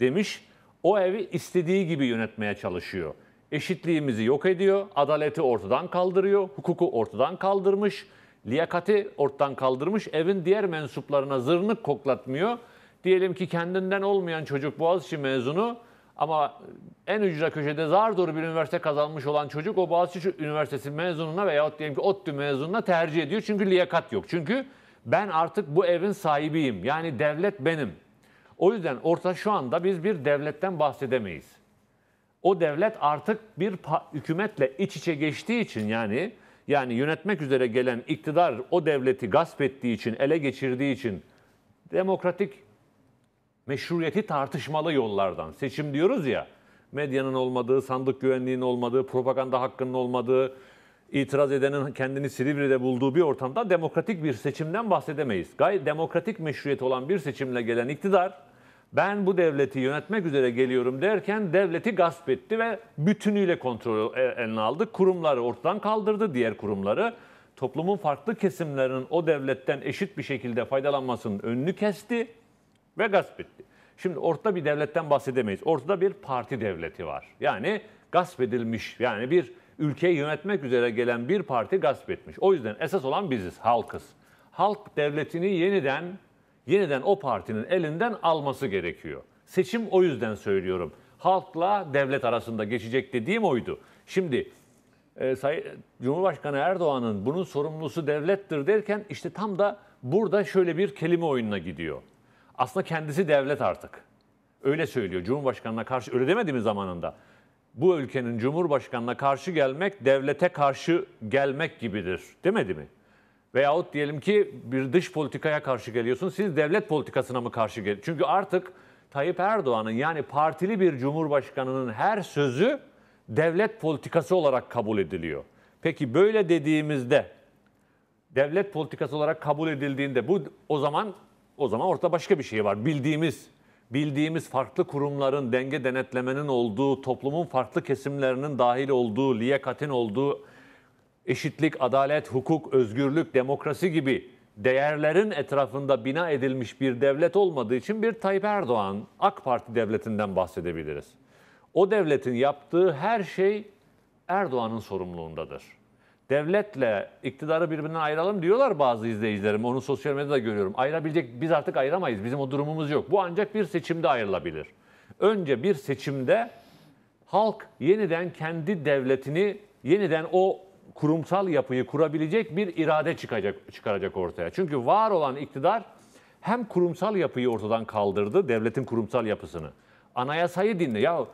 demiş. O evi istediği gibi yönetmeye çalışıyor. Eşitliğimizi yok ediyor, adaleti ortadan kaldırıyor, hukuku ortadan kaldırmış, liyakati ortadan kaldırmış, evin diğer mensuplarına zırnık koklatmıyor. Diyelim ki kendinden olmayan çocuk Boğaziçi mezunu ama en ucuza köşede zar zor bir üniversite kazanmış olan çocuk o Boğaziçi Üniversitesi mezununa veyahut diyelim ki ODTÜ mezununa tercih ediyor. Çünkü liyakat yok. Çünkü ben artık bu evin sahibiyim. Yani devlet benim. O yüzden orta şu anda biz bir devletten bahsedemeyiz. O devlet artık bir hükümetle iç içe geçtiği için yani yani yönetmek üzere gelen iktidar o devleti gasp ettiği için, ele geçirdiği için demokratik meşruiyeti tartışmalı yollardan. Seçim diyoruz ya, medyanın olmadığı, sandık güvenliğinin olmadığı, propaganda hakkının olmadığı, itiraz edenin kendini Silivri'de bulduğu bir ortamda demokratik bir seçimden bahsedemeyiz. Gayet demokratik meşruiyeti olan bir seçimle gelen iktidar, ben bu devleti yönetmek üzere geliyorum derken devleti gasp etti ve bütünüyle kontrol e, eline aldı. Kurumları ortadan kaldırdı, diğer kurumları. Toplumun farklı kesimlerinin o devletten eşit bir şekilde faydalanmasının önünü kesti ve gasp etti. Şimdi ortada bir devletten bahsedemeyiz. Ortada bir parti devleti var. Yani gasp edilmiş, yani bir ülkeyi yönetmek üzere gelen bir parti gasp etmiş. O yüzden esas olan biziz, halkız. Halk devletini yeniden yeniden o partinin elinden alması gerekiyor. Seçim o yüzden söylüyorum. Halkla devlet arasında geçecek dediğim oydu. Şimdi e, Say Cumhurbaşkanı Erdoğan'ın bunun sorumlusu devlettir derken işte tam da burada şöyle bir kelime oyununa gidiyor. Aslında kendisi devlet artık. Öyle söylüyor. Cumhurbaşkanına karşı öyle demedi mi zamanında? Bu ülkenin cumhurbaşkanına karşı gelmek devlete karşı gelmek gibidir. Demedi mi? Veyahut diyelim ki bir dış politikaya karşı geliyorsun. Siz devlet politikasına mı karşı geliyorsunuz? Çünkü artık Tayyip Erdoğan'ın yani partili bir cumhurbaşkanının her sözü devlet politikası olarak kabul ediliyor. Peki böyle dediğimizde devlet politikası olarak kabul edildiğinde bu o zaman o zaman ortada başka bir şey var. Bildiğimiz, bildiğimiz farklı kurumların denge denetlemenin olduğu, toplumun farklı kesimlerinin dahil olduğu, liyakatin olduğu, eşitlik, adalet, hukuk, özgürlük, demokrasi gibi değerlerin etrafında bina edilmiş bir devlet olmadığı için bir Tayyip Erdoğan AK Parti devletinden bahsedebiliriz. O devletin yaptığı her şey Erdoğan'ın sorumluluğundadır devletle iktidarı birbirinden ayıralım diyorlar bazı izleyicilerim. Onu sosyal medyada görüyorum. Ayırabilecek biz artık ayıramayız. Bizim o durumumuz yok. Bu ancak bir seçimde ayrılabilir. Önce bir seçimde halk yeniden kendi devletini yeniden o kurumsal yapıyı kurabilecek bir irade çıkacak çıkaracak ortaya. Çünkü var olan iktidar hem kurumsal yapıyı ortadan kaldırdı, devletin kurumsal yapısını. Anayasayı dinle. Ya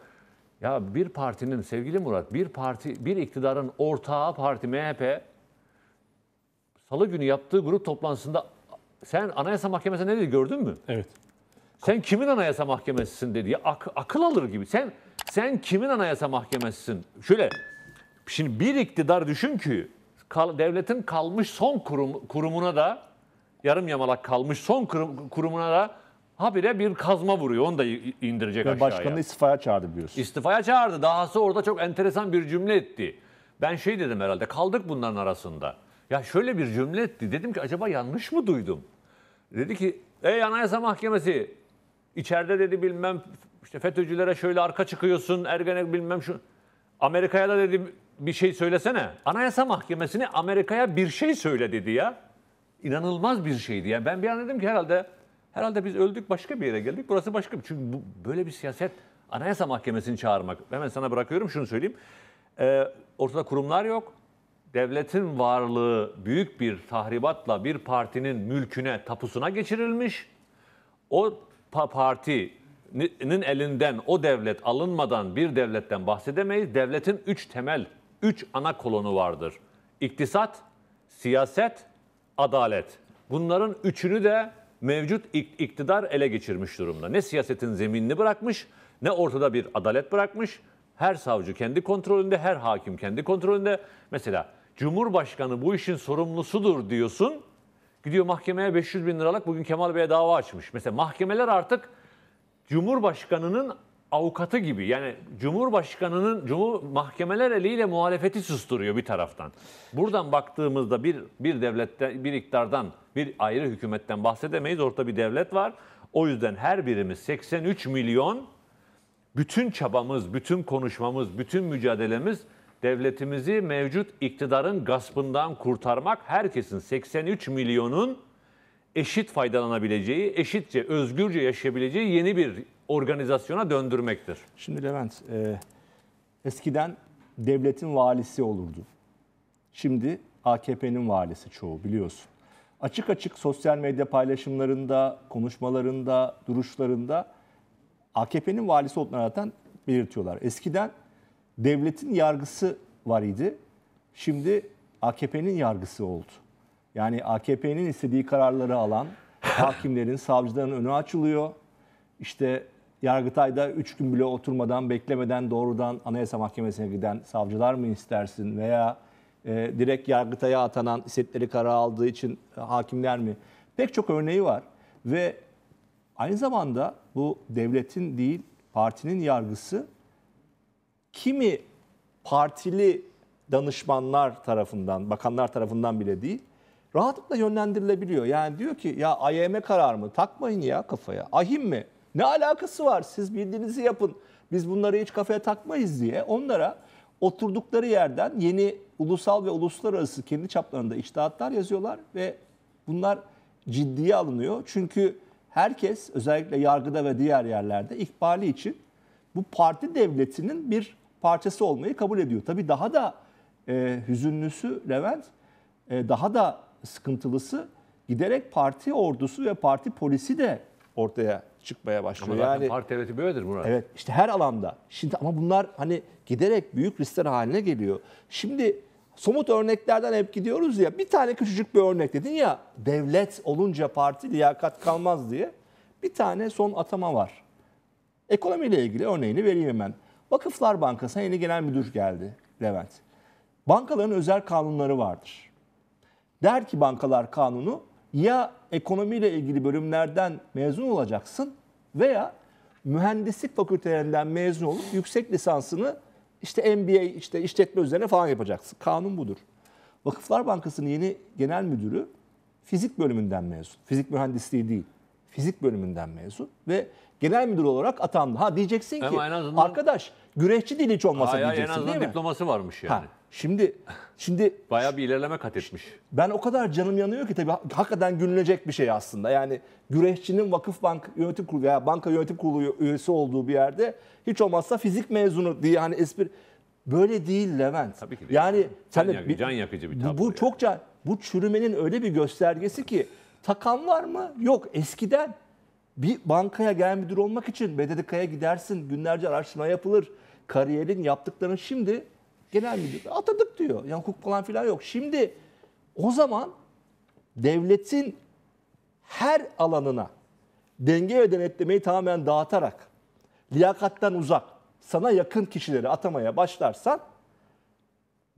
ya bir partinin sevgili Murat, bir parti, bir iktidarın ortağı parti MHP salı günü yaptığı grup toplantısında sen Anayasa Mahkemesi ne dedi gördün mü? Evet. Sen kimin Anayasa Mahkemesisin dedi. Ya ak, akıl alır gibi. Sen sen kimin Anayasa Mahkemesisin? Şöyle şimdi bir iktidar düşün ki kal, devletin kalmış son kurum, kurumuna da yarım yamalak kalmış son kurum, kurumuna da habire bir kazma vuruyor. Onu da indirecek Ve aşağıya. Başkanı istifaya çağırdı biliyorsun. İstifaya çağırdı. Dahası orada çok enteresan bir cümle etti. Ben şey dedim herhalde kaldık bunların arasında. Ya şöyle bir cümle etti. Dedim ki acaba yanlış mı duydum? Dedi ki ey anayasa mahkemesi içeride dedi bilmem işte FETÖ'cülere şöyle arka çıkıyorsun Ergenek bilmem şu. Amerika'ya da dedi bir şey söylesene. Anayasa mahkemesini Amerika'ya bir şey söyle dedi ya. İnanılmaz bir şeydi. Yani ben bir an dedim ki herhalde Herhalde biz öldük başka bir yere geldik. Burası başka bir. Çünkü bu, böyle bir siyaset Anayasa Mahkemesi'ni çağırmak. Hemen sana bırakıyorum şunu söyleyeyim. Ee, ortada kurumlar yok. Devletin varlığı büyük bir tahribatla bir partinin mülküne, tapusuna geçirilmiş. O partinin elinden o devlet alınmadan bir devletten bahsedemeyiz. Devletin üç temel, üç ana kolonu vardır. İktisat, siyaset, adalet. Bunların üçünü de mevcut iktidar ele geçirmiş durumda. Ne siyasetin zeminini bırakmış ne ortada bir adalet bırakmış. Her savcı kendi kontrolünde, her hakim kendi kontrolünde. Mesela Cumhurbaşkanı bu işin sorumlusudur diyorsun. Gidiyor mahkemeye 500 bin liralık bugün Kemal Bey'e dava açmış. Mesela mahkemeler artık Cumhurbaşkanı'nın avukatı gibi yani Cumhurbaşkanının Cumhur mahkemeler eliyle muhalefeti susturuyor bir taraftan. Buradan baktığımızda bir bir devlette bir iktidardan bir ayrı hükümetten bahsedemeyiz. Orta bir devlet var. O yüzden her birimiz 83 milyon bütün çabamız, bütün konuşmamız, bütün mücadelemiz devletimizi mevcut iktidarın gaspından kurtarmak. Herkesin 83 milyonun eşit faydalanabileceği, eşitçe, özgürce yaşayabileceği yeni bir organizasyona döndürmektir. Şimdi Levent, e, eskiden devletin valisi olurdu. Şimdi AKP'nin valisi çoğu biliyorsun. Açık açık sosyal medya paylaşımlarında, konuşmalarında, duruşlarında AKP'nin valisi olduğunu zaten belirtiyorlar. Eskiden devletin yargısı var idi. Şimdi AKP'nin yargısı oldu. Yani AKP'nin istediği kararları alan hakimlerin, savcıların önü açılıyor. İşte Yargıtay'da 3 gün bile oturmadan, beklemeden doğrudan Anayasa Mahkemesi'ne giden savcılar mı istersin veya e, direkt Yargıtay'a atanan setleri karar aldığı için hakimler mi? Pek çok örneği var ve aynı zamanda bu devletin değil partinin yargısı kimi partili danışmanlar tarafından, bakanlar tarafından bile değil rahatlıkla yönlendirilebiliyor. Yani diyor ki ya AYM karar mı? Takmayın ya kafaya. Ahim mi? Ne alakası var? Siz bildiğinizi yapın. Biz bunları hiç kafaya takmayız diye onlara oturdukları yerden yeni ulusal ve uluslararası kendi çaplarında iştahatlar yazıyorlar ve bunlar ciddiye alınıyor. Çünkü herkes özellikle yargıda ve diğer yerlerde ikbali için bu parti devletinin bir parçası olmayı kabul ediyor. Tabii daha da e, hüzünlüsü Levent, e, daha da sıkıntılısı giderek parti ordusu ve parti polisi de ortaya çıkmaya başlıyor. Ama yani park devleti böyledir Murat. Evet işte her alanda. Şimdi ama bunlar hani giderek büyük riskler haline geliyor. Şimdi somut örneklerden hep gidiyoruz ya bir tane küçücük bir örnek dedin ya devlet olunca parti liyakat kalmaz diye bir tane son atama var. Ekonomiyle ilgili örneğini vereyim hemen. Vakıflar Bankası'na yeni genel müdür geldi Levent. Bankaların özel kanunları vardır. Der ki bankalar kanunu ya ekonomiyle ilgili bölümlerden mezun olacaksın veya mühendislik fakültelerinden mezun olup yüksek lisansını işte MBA işte işletme üzerine falan yapacaksın. Kanun budur. Vakıflar Bankası'nın yeni genel müdürü fizik bölümünden mezun. Fizik mühendisliği değil. Fizik bölümünden mezun ve genel müdür olarak atandı. Ha diyeceksin ki azından... arkadaş güreşçi değil hiç olmasa Aa, diyeceksin en azından değil mi? diploması varmış yani. Ha, Şimdi şimdi bayağı bir ilerleme kat etmiş. Ben o kadar canım yanıyor ki tabii hakikaten gülünecek bir şey aslında. Yani güreşçinin Vakıf Bank yönetim kurulu veya banka yönetim kurulu üyesi olduğu bir yerde hiç olmazsa fizik mezunu diye hani espri böyle değil Levent. Tabii ki değil. Yani can, yani, yakıcı, bir, can yakıcı bir tablo. Bu, bu yani. çokça bu çürümenin öyle bir göstergesi ki takan var mı? Yok. Eskiden bir bankaya gel müdür olmak için BDDK'ya gidersin. Günlerce araştırma yapılır. Kariyerin yaptıklarını şimdi Genel müdür atadık diyor. Yani hukuk falan filan yok. Şimdi o zaman devletin her alanına denge ve denetlemeyi tamamen dağıtarak liyakattan uzak sana yakın kişileri atamaya başlarsan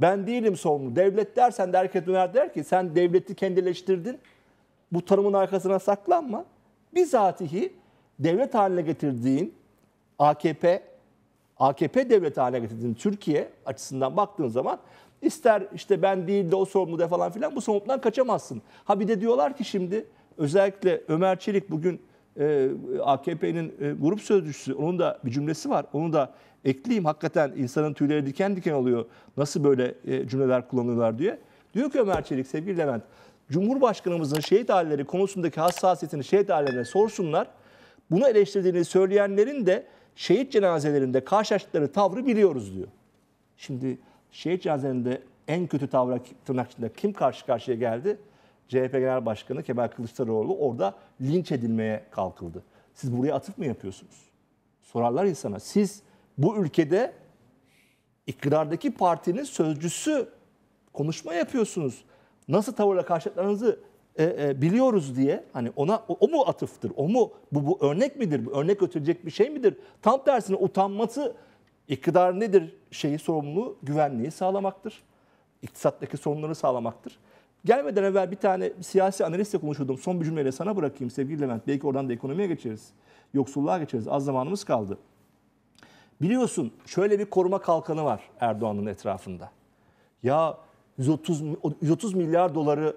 ben değilim sorumlu. Devlet dersen de herkes döner der ki sen devleti kendileştirdin. Bu tarımın arkasına saklanma. Bizatihi devlet haline getirdiğin AKP AKP devleti haline getirdiğini Türkiye açısından baktığın zaman ister işte ben değil de o sorumlu da falan filan bu somuttan kaçamazsın. Ha bir de diyorlar ki şimdi özellikle Ömer Çelik bugün e, AKP'nin e, grup sözcüsü onun da bir cümlesi var. Onu da ekleyeyim hakikaten insanın tüyleri diken diken oluyor. Nasıl böyle e, cümleler kullanıyorlar diye. Diyor ki Ömer Çelik sevgili Levent Cumhurbaşkanımızın şehit aileleri konusundaki hassasiyetini şehit ailelerine sorsunlar. Bunu eleştirdiğini söyleyenlerin de şehit cenazelerinde karşılaştıkları tavrı biliyoruz diyor. Şimdi şehit cenazelerinde en kötü tavra tırnak içinde kim karşı karşıya geldi? CHP Genel Başkanı Kemal Kılıçdaroğlu orada linç edilmeye kalkıldı. Siz buraya atıf mı yapıyorsunuz? Sorarlar insana. Siz bu ülkede iktidardaki partinin sözcüsü konuşma yapıyorsunuz. Nasıl tavırla karşılaştığınızı e, e, biliyoruz diye hani ona o, o mu atıftır? O mu bu bu örnek midir? Bu örnek götürecek bir şey midir? Tam tersine utanması iktidar nedir? Şeyi sorumluluğu güvenliği sağlamaktır. İktisattaki sorunları sağlamaktır. Gelmeden evvel bir tane siyasi analistle konuşuyordum. Son bir cümleyle sana bırakayım sevgili Levent. Belki oradan da ekonomiye geçeriz. Yoksulluğa geçeriz. Az zamanımız kaldı. Biliyorsun şöyle bir koruma kalkanı var Erdoğan'ın etrafında. Ya 130, 130 milyar doları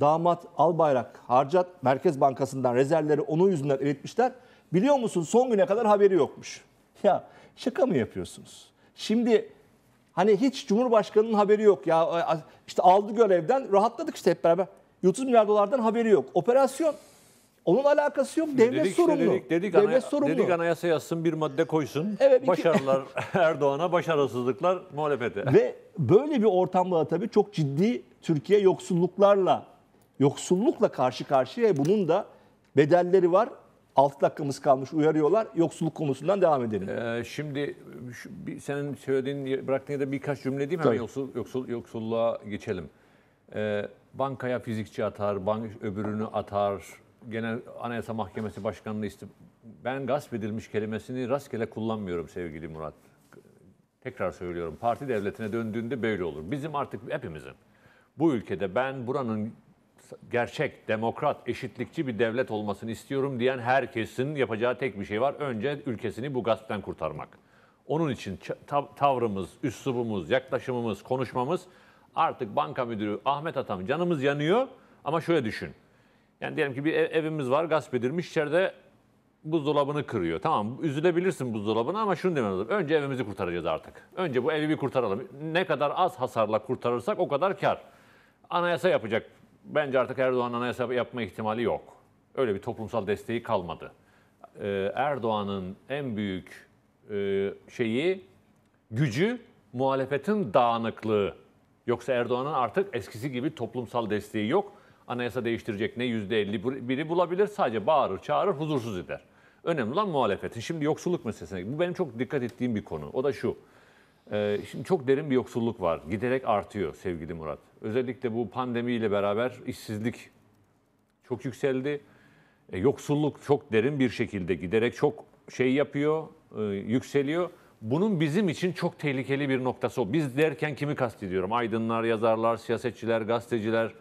damat Albayrak harcat Merkez Bankası'ndan rezervleri onun yüzünden eritmişler. Biliyor musun son güne kadar haberi yokmuş. Ya şaka mı yapıyorsunuz? Şimdi hani hiç Cumhurbaşkanı'nın haberi yok. Ya işte aldı görevden rahatladık işte hep beraber. 30 milyar dolardan haberi yok. Operasyon onun alakası yok. Devlet dedik işte, dedik, dedik, Devlet anaya, sorumlu. Dedik anayasa yazsın bir madde koysun. Evet, iki... Başarılar Erdoğan'a, başarısızlıklar muhalefete. Ve böyle bir ortamda da tabii çok ciddi Türkiye yoksulluklarla yoksullukla karşı karşıya bunun da bedelleri var. 6 dakikamız kalmış uyarıyorlar. Yoksulluk konusundan devam edelim. Ee, şimdi şu, bir, senin söylediğin bıraktığın yerde birkaç cümle diyeyim Hemen yoksul, yoksul, yoksulluğa geçelim. Ee, bankaya fizikçi atar, bank öbürünü atar. Genel Anayasa Mahkemesi Başkanı'nı istip ben gasp edilmiş kelimesini rastgele kullanmıyorum sevgili Murat. Tekrar söylüyorum. Parti devletine döndüğünde böyle olur. Bizim artık hepimizin bu ülkede ben buranın gerçek, demokrat, eşitlikçi bir devlet olmasını istiyorum diyen herkesin yapacağı tek bir şey var. Önce ülkesini bu gaspten kurtarmak. Onun için tavrımız, üslubumuz, yaklaşımımız, konuşmamız artık banka müdürü Ahmet Atam canımız yanıyor ama şöyle düşün. Yani diyelim ki bir ev, evimiz var gasp edilmiş içeride buzdolabını kırıyor. Tamam üzülebilirsin buzdolabına ama şunu demen lazım. Önce evimizi kurtaracağız artık. Önce bu evi bir kurtaralım. Ne kadar az hasarla kurtarırsak o kadar kar. Anayasa yapacak bence artık Erdoğan anayasa yapma ihtimali yok. Öyle bir toplumsal desteği kalmadı. Ee, Erdoğan'ın en büyük e, şeyi, gücü muhalefetin dağınıklığı. Yoksa Erdoğan'ın artık eskisi gibi toplumsal desteği yok. Anayasa değiştirecek ne yüzde elli biri bulabilir sadece bağırır çağırır huzursuz eder. Önemli olan muhalefetin. Şimdi yoksulluk meselesine. Bu benim çok dikkat ettiğim bir konu. O da şu. Ee, şimdi çok derin bir yoksulluk var. Giderek artıyor sevgili Murat. Özellikle bu pandemiyle beraber işsizlik çok yükseldi. E, yoksulluk çok derin bir şekilde giderek çok şey yapıyor, e, yükseliyor. Bunun bizim için çok tehlikeli bir noktası o. Biz derken kimi kastediyorum? Aydınlar, yazarlar, siyasetçiler, gazeteciler,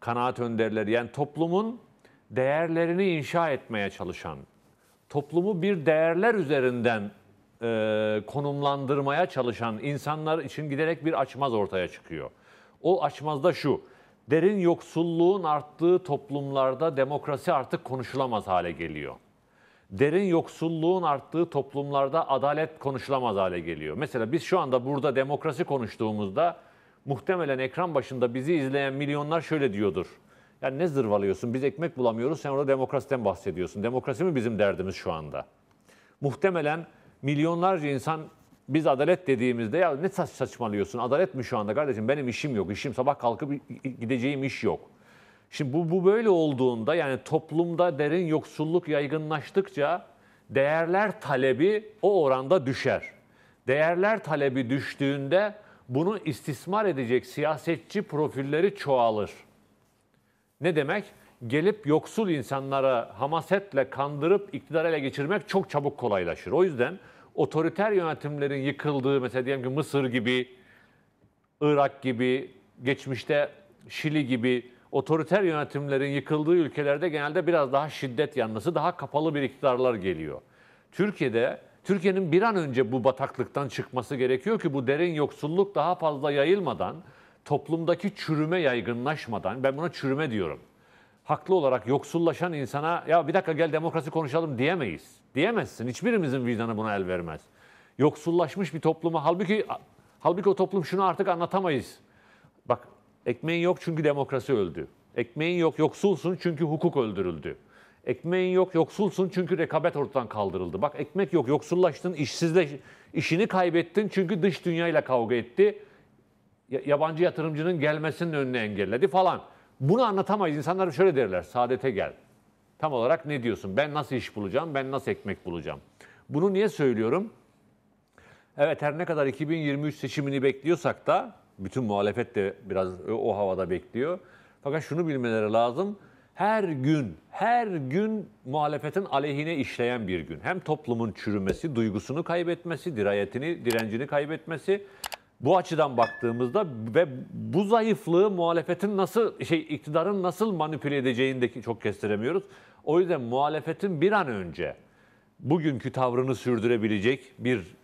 kanaat önderleri. Yani toplumun değerlerini inşa etmeye çalışan, toplumu bir değerler üzerinden e, konumlandırmaya çalışan insanlar için giderek bir açmaz ortaya çıkıyor. O açmazda şu, derin yoksulluğun arttığı toplumlarda demokrasi artık konuşulamaz hale geliyor. Derin yoksulluğun arttığı toplumlarda adalet konuşulamaz hale geliyor. Mesela biz şu anda burada demokrasi konuştuğumuzda muhtemelen ekran başında bizi izleyen milyonlar şöyle diyordur. Yani ne zırvalıyorsun biz ekmek bulamıyoruz sen orada demokrasiden bahsediyorsun. Demokrasi mi bizim derdimiz şu anda? Muhtemelen milyonlarca insan biz adalet dediğimizde ya ne saçmalıyorsun? Adalet mi şu anda kardeşim? Benim işim yok. işim sabah kalkıp gideceğim iş yok. Şimdi bu, bu böyle olduğunda yani toplumda derin yoksulluk yaygınlaştıkça değerler talebi o oranda düşer. Değerler talebi düştüğünde bunu istismar edecek siyasetçi profilleri çoğalır. Ne demek? Gelip yoksul insanlara hamasetle kandırıp iktidar ele geçirmek çok çabuk kolaylaşır. O yüzden otoriter yönetimlerin yıkıldığı mesela diyelim ki Mısır gibi, Irak gibi, geçmişte Şili gibi otoriter yönetimlerin yıkıldığı ülkelerde genelde biraz daha şiddet yanlısı, daha kapalı bir iktidarlar geliyor. Türkiye'de Türkiye'nin bir an önce bu bataklıktan çıkması gerekiyor ki bu derin yoksulluk daha fazla yayılmadan, toplumdaki çürüme yaygınlaşmadan, ben buna çürüme diyorum haklı olarak yoksullaşan insana ya bir dakika gel demokrasi konuşalım diyemeyiz. Diyemezsin. Hiçbirimizin vicdanı buna el vermez. Yoksullaşmış bir topluma halbuki halbuki o toplum şunu artık anlatamayız. Bak ekmeğin yok çünkü demokrasi öldü. Ekmeğin yok yoksulsun çünkü hukuk öldürüldü. Ekmeğin yok yoksulsun çünkü rekabet ortadan kaldırıldı. Bak ekmek yok yoksullaştın, işsizleş, işini kaybettin çünkü dış dünyayla kavga etti. Yabancı yatırımcının gelmesinin önüne engelledi falan. Bunu anlatamayız. İnsanlar şöyle derler, saadete gel. Tam olarak ne diyorsun? Ben nasıl iş bulacağım? Ben nasıl ekmek bulacağım? Bunu niye söylüyorum? Evet her ne kadar 2023 seçimini bekliyorsak da bütün muhalefet de biraz o havada bekliyor. Fakat şunu bilmeleri lazım. Her gün, her gün muhalefetin aleyhine işleyen bir gün. Hem toplumun çürümesi, duygusunu kaybetmesi, dirayetini, direncini kaybetmesi bu açıdan baktığımızda ve bu zayıflığı muhalefetin nasıl şey iktidarın nasıl manipüle edeceğini de çok kestiremiyoruz. O yüzden muhalefetin bir an önce bugünkü tavrını sürdürebilecek bir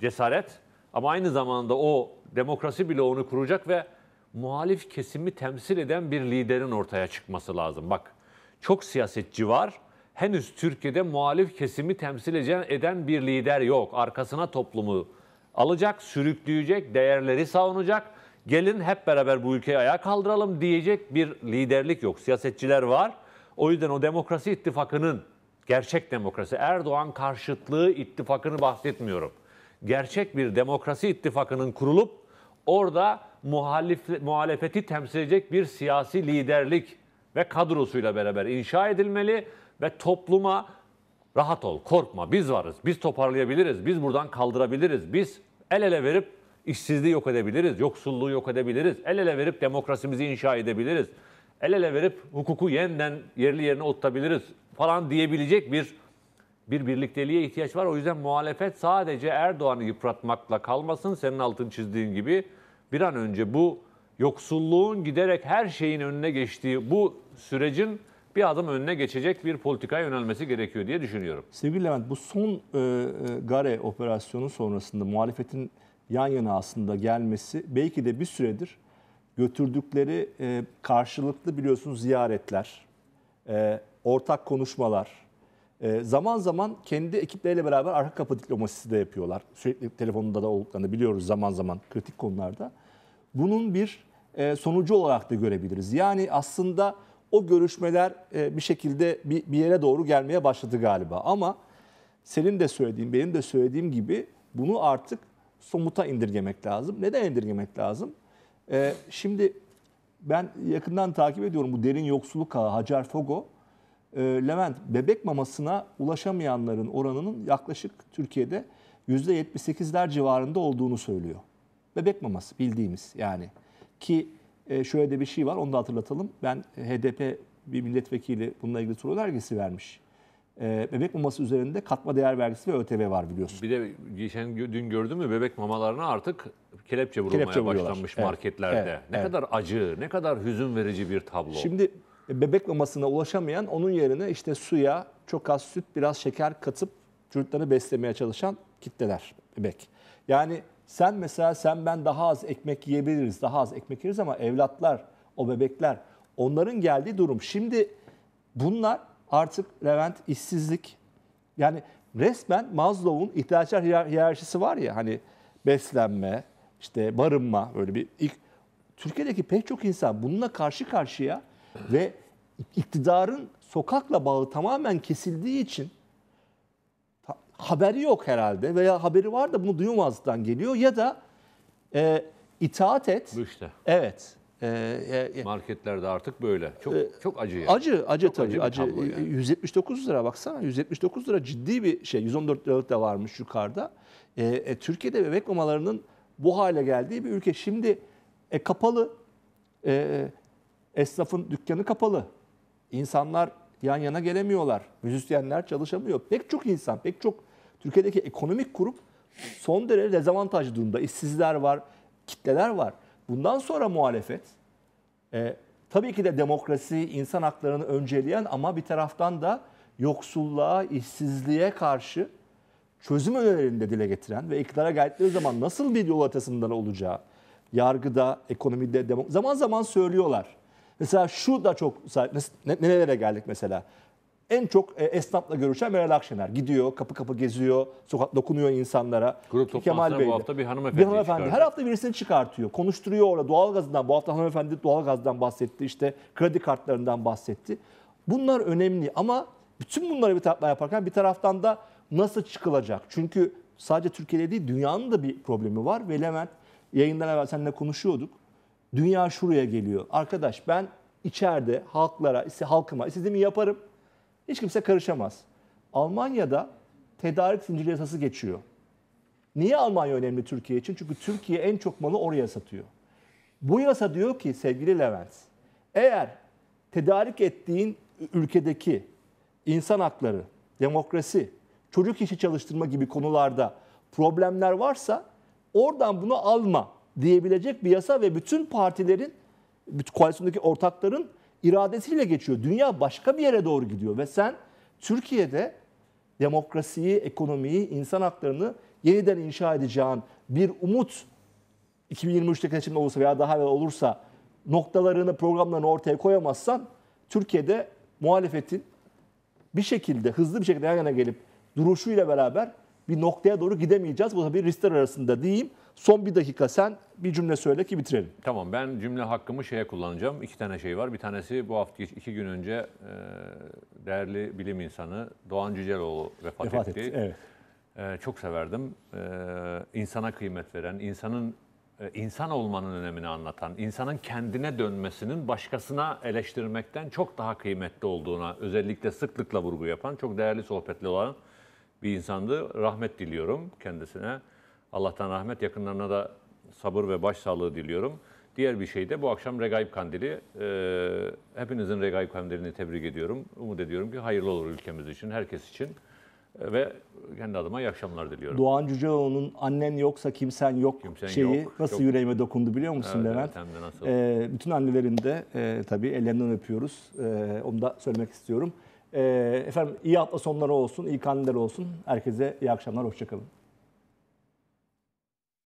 cesaret ama aynı zamanda o demokrasi bile onu kuracak ve muhalif kesimi temsil eden bir liderin ortaya çıkması lazım. Bak çok siyasetçi var. Henüz Türkiye'de muhalif kesimi temsil eden bir lider yok. Arkasına toplumu alacak, sürükleyecek, değerleri savunacak. Gelin hep beraber bu ülkeyi ayağa kaldıralım diyecek bir liderlik yok. Siyasetçiler var. O yüzden o demokrasi ittifakının gerçek demokrasi Erdoğan karşıtlığı ittifakını bahsetmiyorum. Gerçek bir demokrasi ittifakının kurulup orada muhalif, muhalefeti temsil edecek bir siyasi liderlik ve kadrosuyla beraber inşa edilmeli ve topluma Rahat ol, korkma, biz varız, biz toparlayabiliriz, biz buradan kaldırabiliriz, biz el ele verip işsizliği yok edebiliriz, yoksulluğu yok edebiliriz, el ele verip demokrasimizi inşa edebiliriz, el ele verip hukuku yeniden yerli yerine oturtabiliriz falan diyebilecek bir bir birlikteliğe ihtiyaç var. O yüzden muhalefet sadece Erdoğan'ı yıpratmakla kalmasın. Senin altın çizdiğin gibi bir an önce bu yoksulluğun giderek her şeyin önüne geçtiği bu sürecin bir adım önüne geçecek bir politikaya yönelmesi gerekiyor diye düşünüyorum. Sevgili Levent bu son e, e, Gare operasyonu sonrasında muhalefetin yan yana aslında gelmesi belki de bir süredir götürdükleri e, karşılıklı biliyorsunuz ziyaretler, e, ortak konuşmalar, e, zaman zaman kendi ekipleriyle beraber arka kapı diplomasisi de yapıyorlar. Sürekli telefonunda da olduklarını biliyoruz zaman zaman kritik konularda. Bunun bir e, sonucu olarak da görebiliriz. Yani aslında o görüşmeler e, bir şekilde bir yere doğru gelmeye başladı galiba. Ama senin de söylediğin, benim de söylediğim gibi bunu artık somuta indirgemek lazım. Neden indirgemek lazım? E, şimdi ben yakından takip ediyorum bu derin yoksulluk ağı Hacer Fogo. E, Levent bebek mamasına ulaşamayanların oranının yaklaşık Türkiye'de %78'ler civarında olduğunu söylüyor. Bebek maması bildiğimiz yani ki e, şöyle de bir şey var onu da hatırlatalım. Ben e, HDP bir milletvekili bununla ilgili soru önergesi vermiş. E, bebek maması üzerinde katma değer vergisi ve ÖTV var biliyorsun. Bir de geçen dün gördün mü bebek mamalarına artık kelepçe vurulmaya kelepçe başlanmış evet. marketlerde. Evet. Ne evet. kadar acı, ne kadar hüzün verici bir tablo. Şimdi e, bebek mamasına ulaşamayan onun yerine işte suya çok az süt, biraz şeker katıp çocuklarını beslemeye çalışan kitleler bebek. Yani sen mesela sen ben daha az ekmek yiyebiliriz, daha az ekmek yeriz ama evlatlar, o bebekler onların geldiği durum. Şimdi bunlar artık Levent işsizlik yani resmen Maslow'un ihtiyaçlar hiyerarşisi var ya hani beslenme, işte barınma böyle bir ilk Türkiye'deki pek çok insan bununla karşı karşıya ve iktidarın sokakla bağı tamamen kesildiği için haberi yok herhalde veya haberi var da bunu duyulmazdan geliyor ya da e, itaat et. Bu işte. Evet. E, e, e, Marketlerde artık böyle. Çok e, çok acı. Yani. Acı, acı çok tabii. Acı, acı yani. 179 lira baksana. 179 lira ciddi bir şey. 114 liralık da varmış yukarıda. E, e, Türkiye'de bebek mamalarının bu hale geldiği bir ülke. Şimdi e, kapalı. E, esnafın dükkanı kapalı. İnsanlar yan yana gelemiyorlar. Müzisyenler çalışamıyor. Pek çok insan, pek çok Türkiye'deki ekonomik grup son derece dezavantajlı durumda. İşsizler var, kitleler var. Bundan sonra muhalefet e, tabii ki de demokrasi, insan haklarını önceleyen ama bir taraftan da yoksulluğa, işsizliğe karşı çözüm önerilerini de dile getiren ve iktidara geldikleri zaman nasıl bir yol atasından olacağı, yargıda, ekonomide, demok- zaman zaman söylüyorlar. Mesela şu da çok, mesela, nelere geldik mesela? en çok e, esnafla görüşen Meral Akşener. Gidiyor, kapı kapı geziyor, sokak dokunuyor insanlara. Grup toplantısına Kemal bu hafta bir hanımefendi, bir hanımefendi Her hafta birisini çıkartıyor. Konuşturuyor orada doğalgazından. Bu hafta hanımefendi doğalgazdan bahsetti. işte kredi kartlarından bahsetti. Bunlar önemli ama bütün bunları bir taraftan yaparken bir taraftan da nasıl çıkılacak? Çünkü sadece Türkiye'de değil dünyanın da bir problemi var ve Levent yayından evvel seninle konuşuyorduk. Dünya şuraya geliyor. Arkadaş ben içeride halklara, halkıma istediğimi yaparım hiç kimse karışamaz. Almanya'da tedarik zinciri yasası geçiyor. Niye Almanya önemli Türkiye için? Çünkü Türkiye en çok malı oraya satıyor. Bu yasa diyor ki sevgili Levent, eğer tedarik ettiğin ülkedeki insan hakları, demokrasi, çocuk işi çalıştırma gibi konularda problemler varsa oradan bunu alma diyebilecek bir yasa ve bütün partilerin, koalisyondaki ortakların iradesiyle geçiyor. Dünya başka bir yere doğru gidiyor ve sen Türkiye'de demokrasiyi, ekonomiyi, insan haklarını yeniden inşa edeceğin bir umut 2023'teki seçimde olursa veya daha evvel olursa noktalarını, programlarını ortaya koyamazsan Türkiye'de muhalefetin bir şekilde, hızlı bir şekilde yan yana gelip duruşuyla beraber bir noktaya doğru gidemeyeceğiz. Bu tabii riskler arasında diyeyim. Son bir dakika sen bir cümle söyle ki bitirelim. Tamam ben cümle hakkımı şeye kullanacağım. İki tane şey var. Bir tanesi bu hafta iki gün önce e, değerli bilim insanı Doğan Cüceloğlu vefat, vefat etti. etti evet. e, çok severdim. E, insana kıymet veren, insanın e, insan olmanın önemini anlatan, insanın kendine dönmesinin başkasına eleştirmekten çok daha kıymetli olduğuna özellikle sıklıkla vurgu yapan, çok değerli sohbetli olan bir insandı. Rahmet diliyorum kendisine. Allah'tan rahmet yakınlarına da sabır ve başsağlığı diliyorum. Diğer bir şey de bu akşam Regaib Kandili. E, hepinizin Regaib Kandili'ni tebrik ediyorum. Umut ediyorum ki hayırlı olur ülkemiz için, herkes için. E, ve kendi adıma iyi akşamlar diliyorum. Doğan Cüceoğlu'nun annen yoksa kimsen yok Kimsen şeyi yok, nasıl çok- yüreğime dokundu biliyor musun Evet, Levent? evet, nasıl. Ee, bütün annelerin de e, tabii ellerinden öpüyoruz. Ee, onu da söylemek istiyorum. Ee, efendim iyi hafta sonları olsun, iyi kandiller olsun. Herkese iyi akşamlar, hoşçakalın.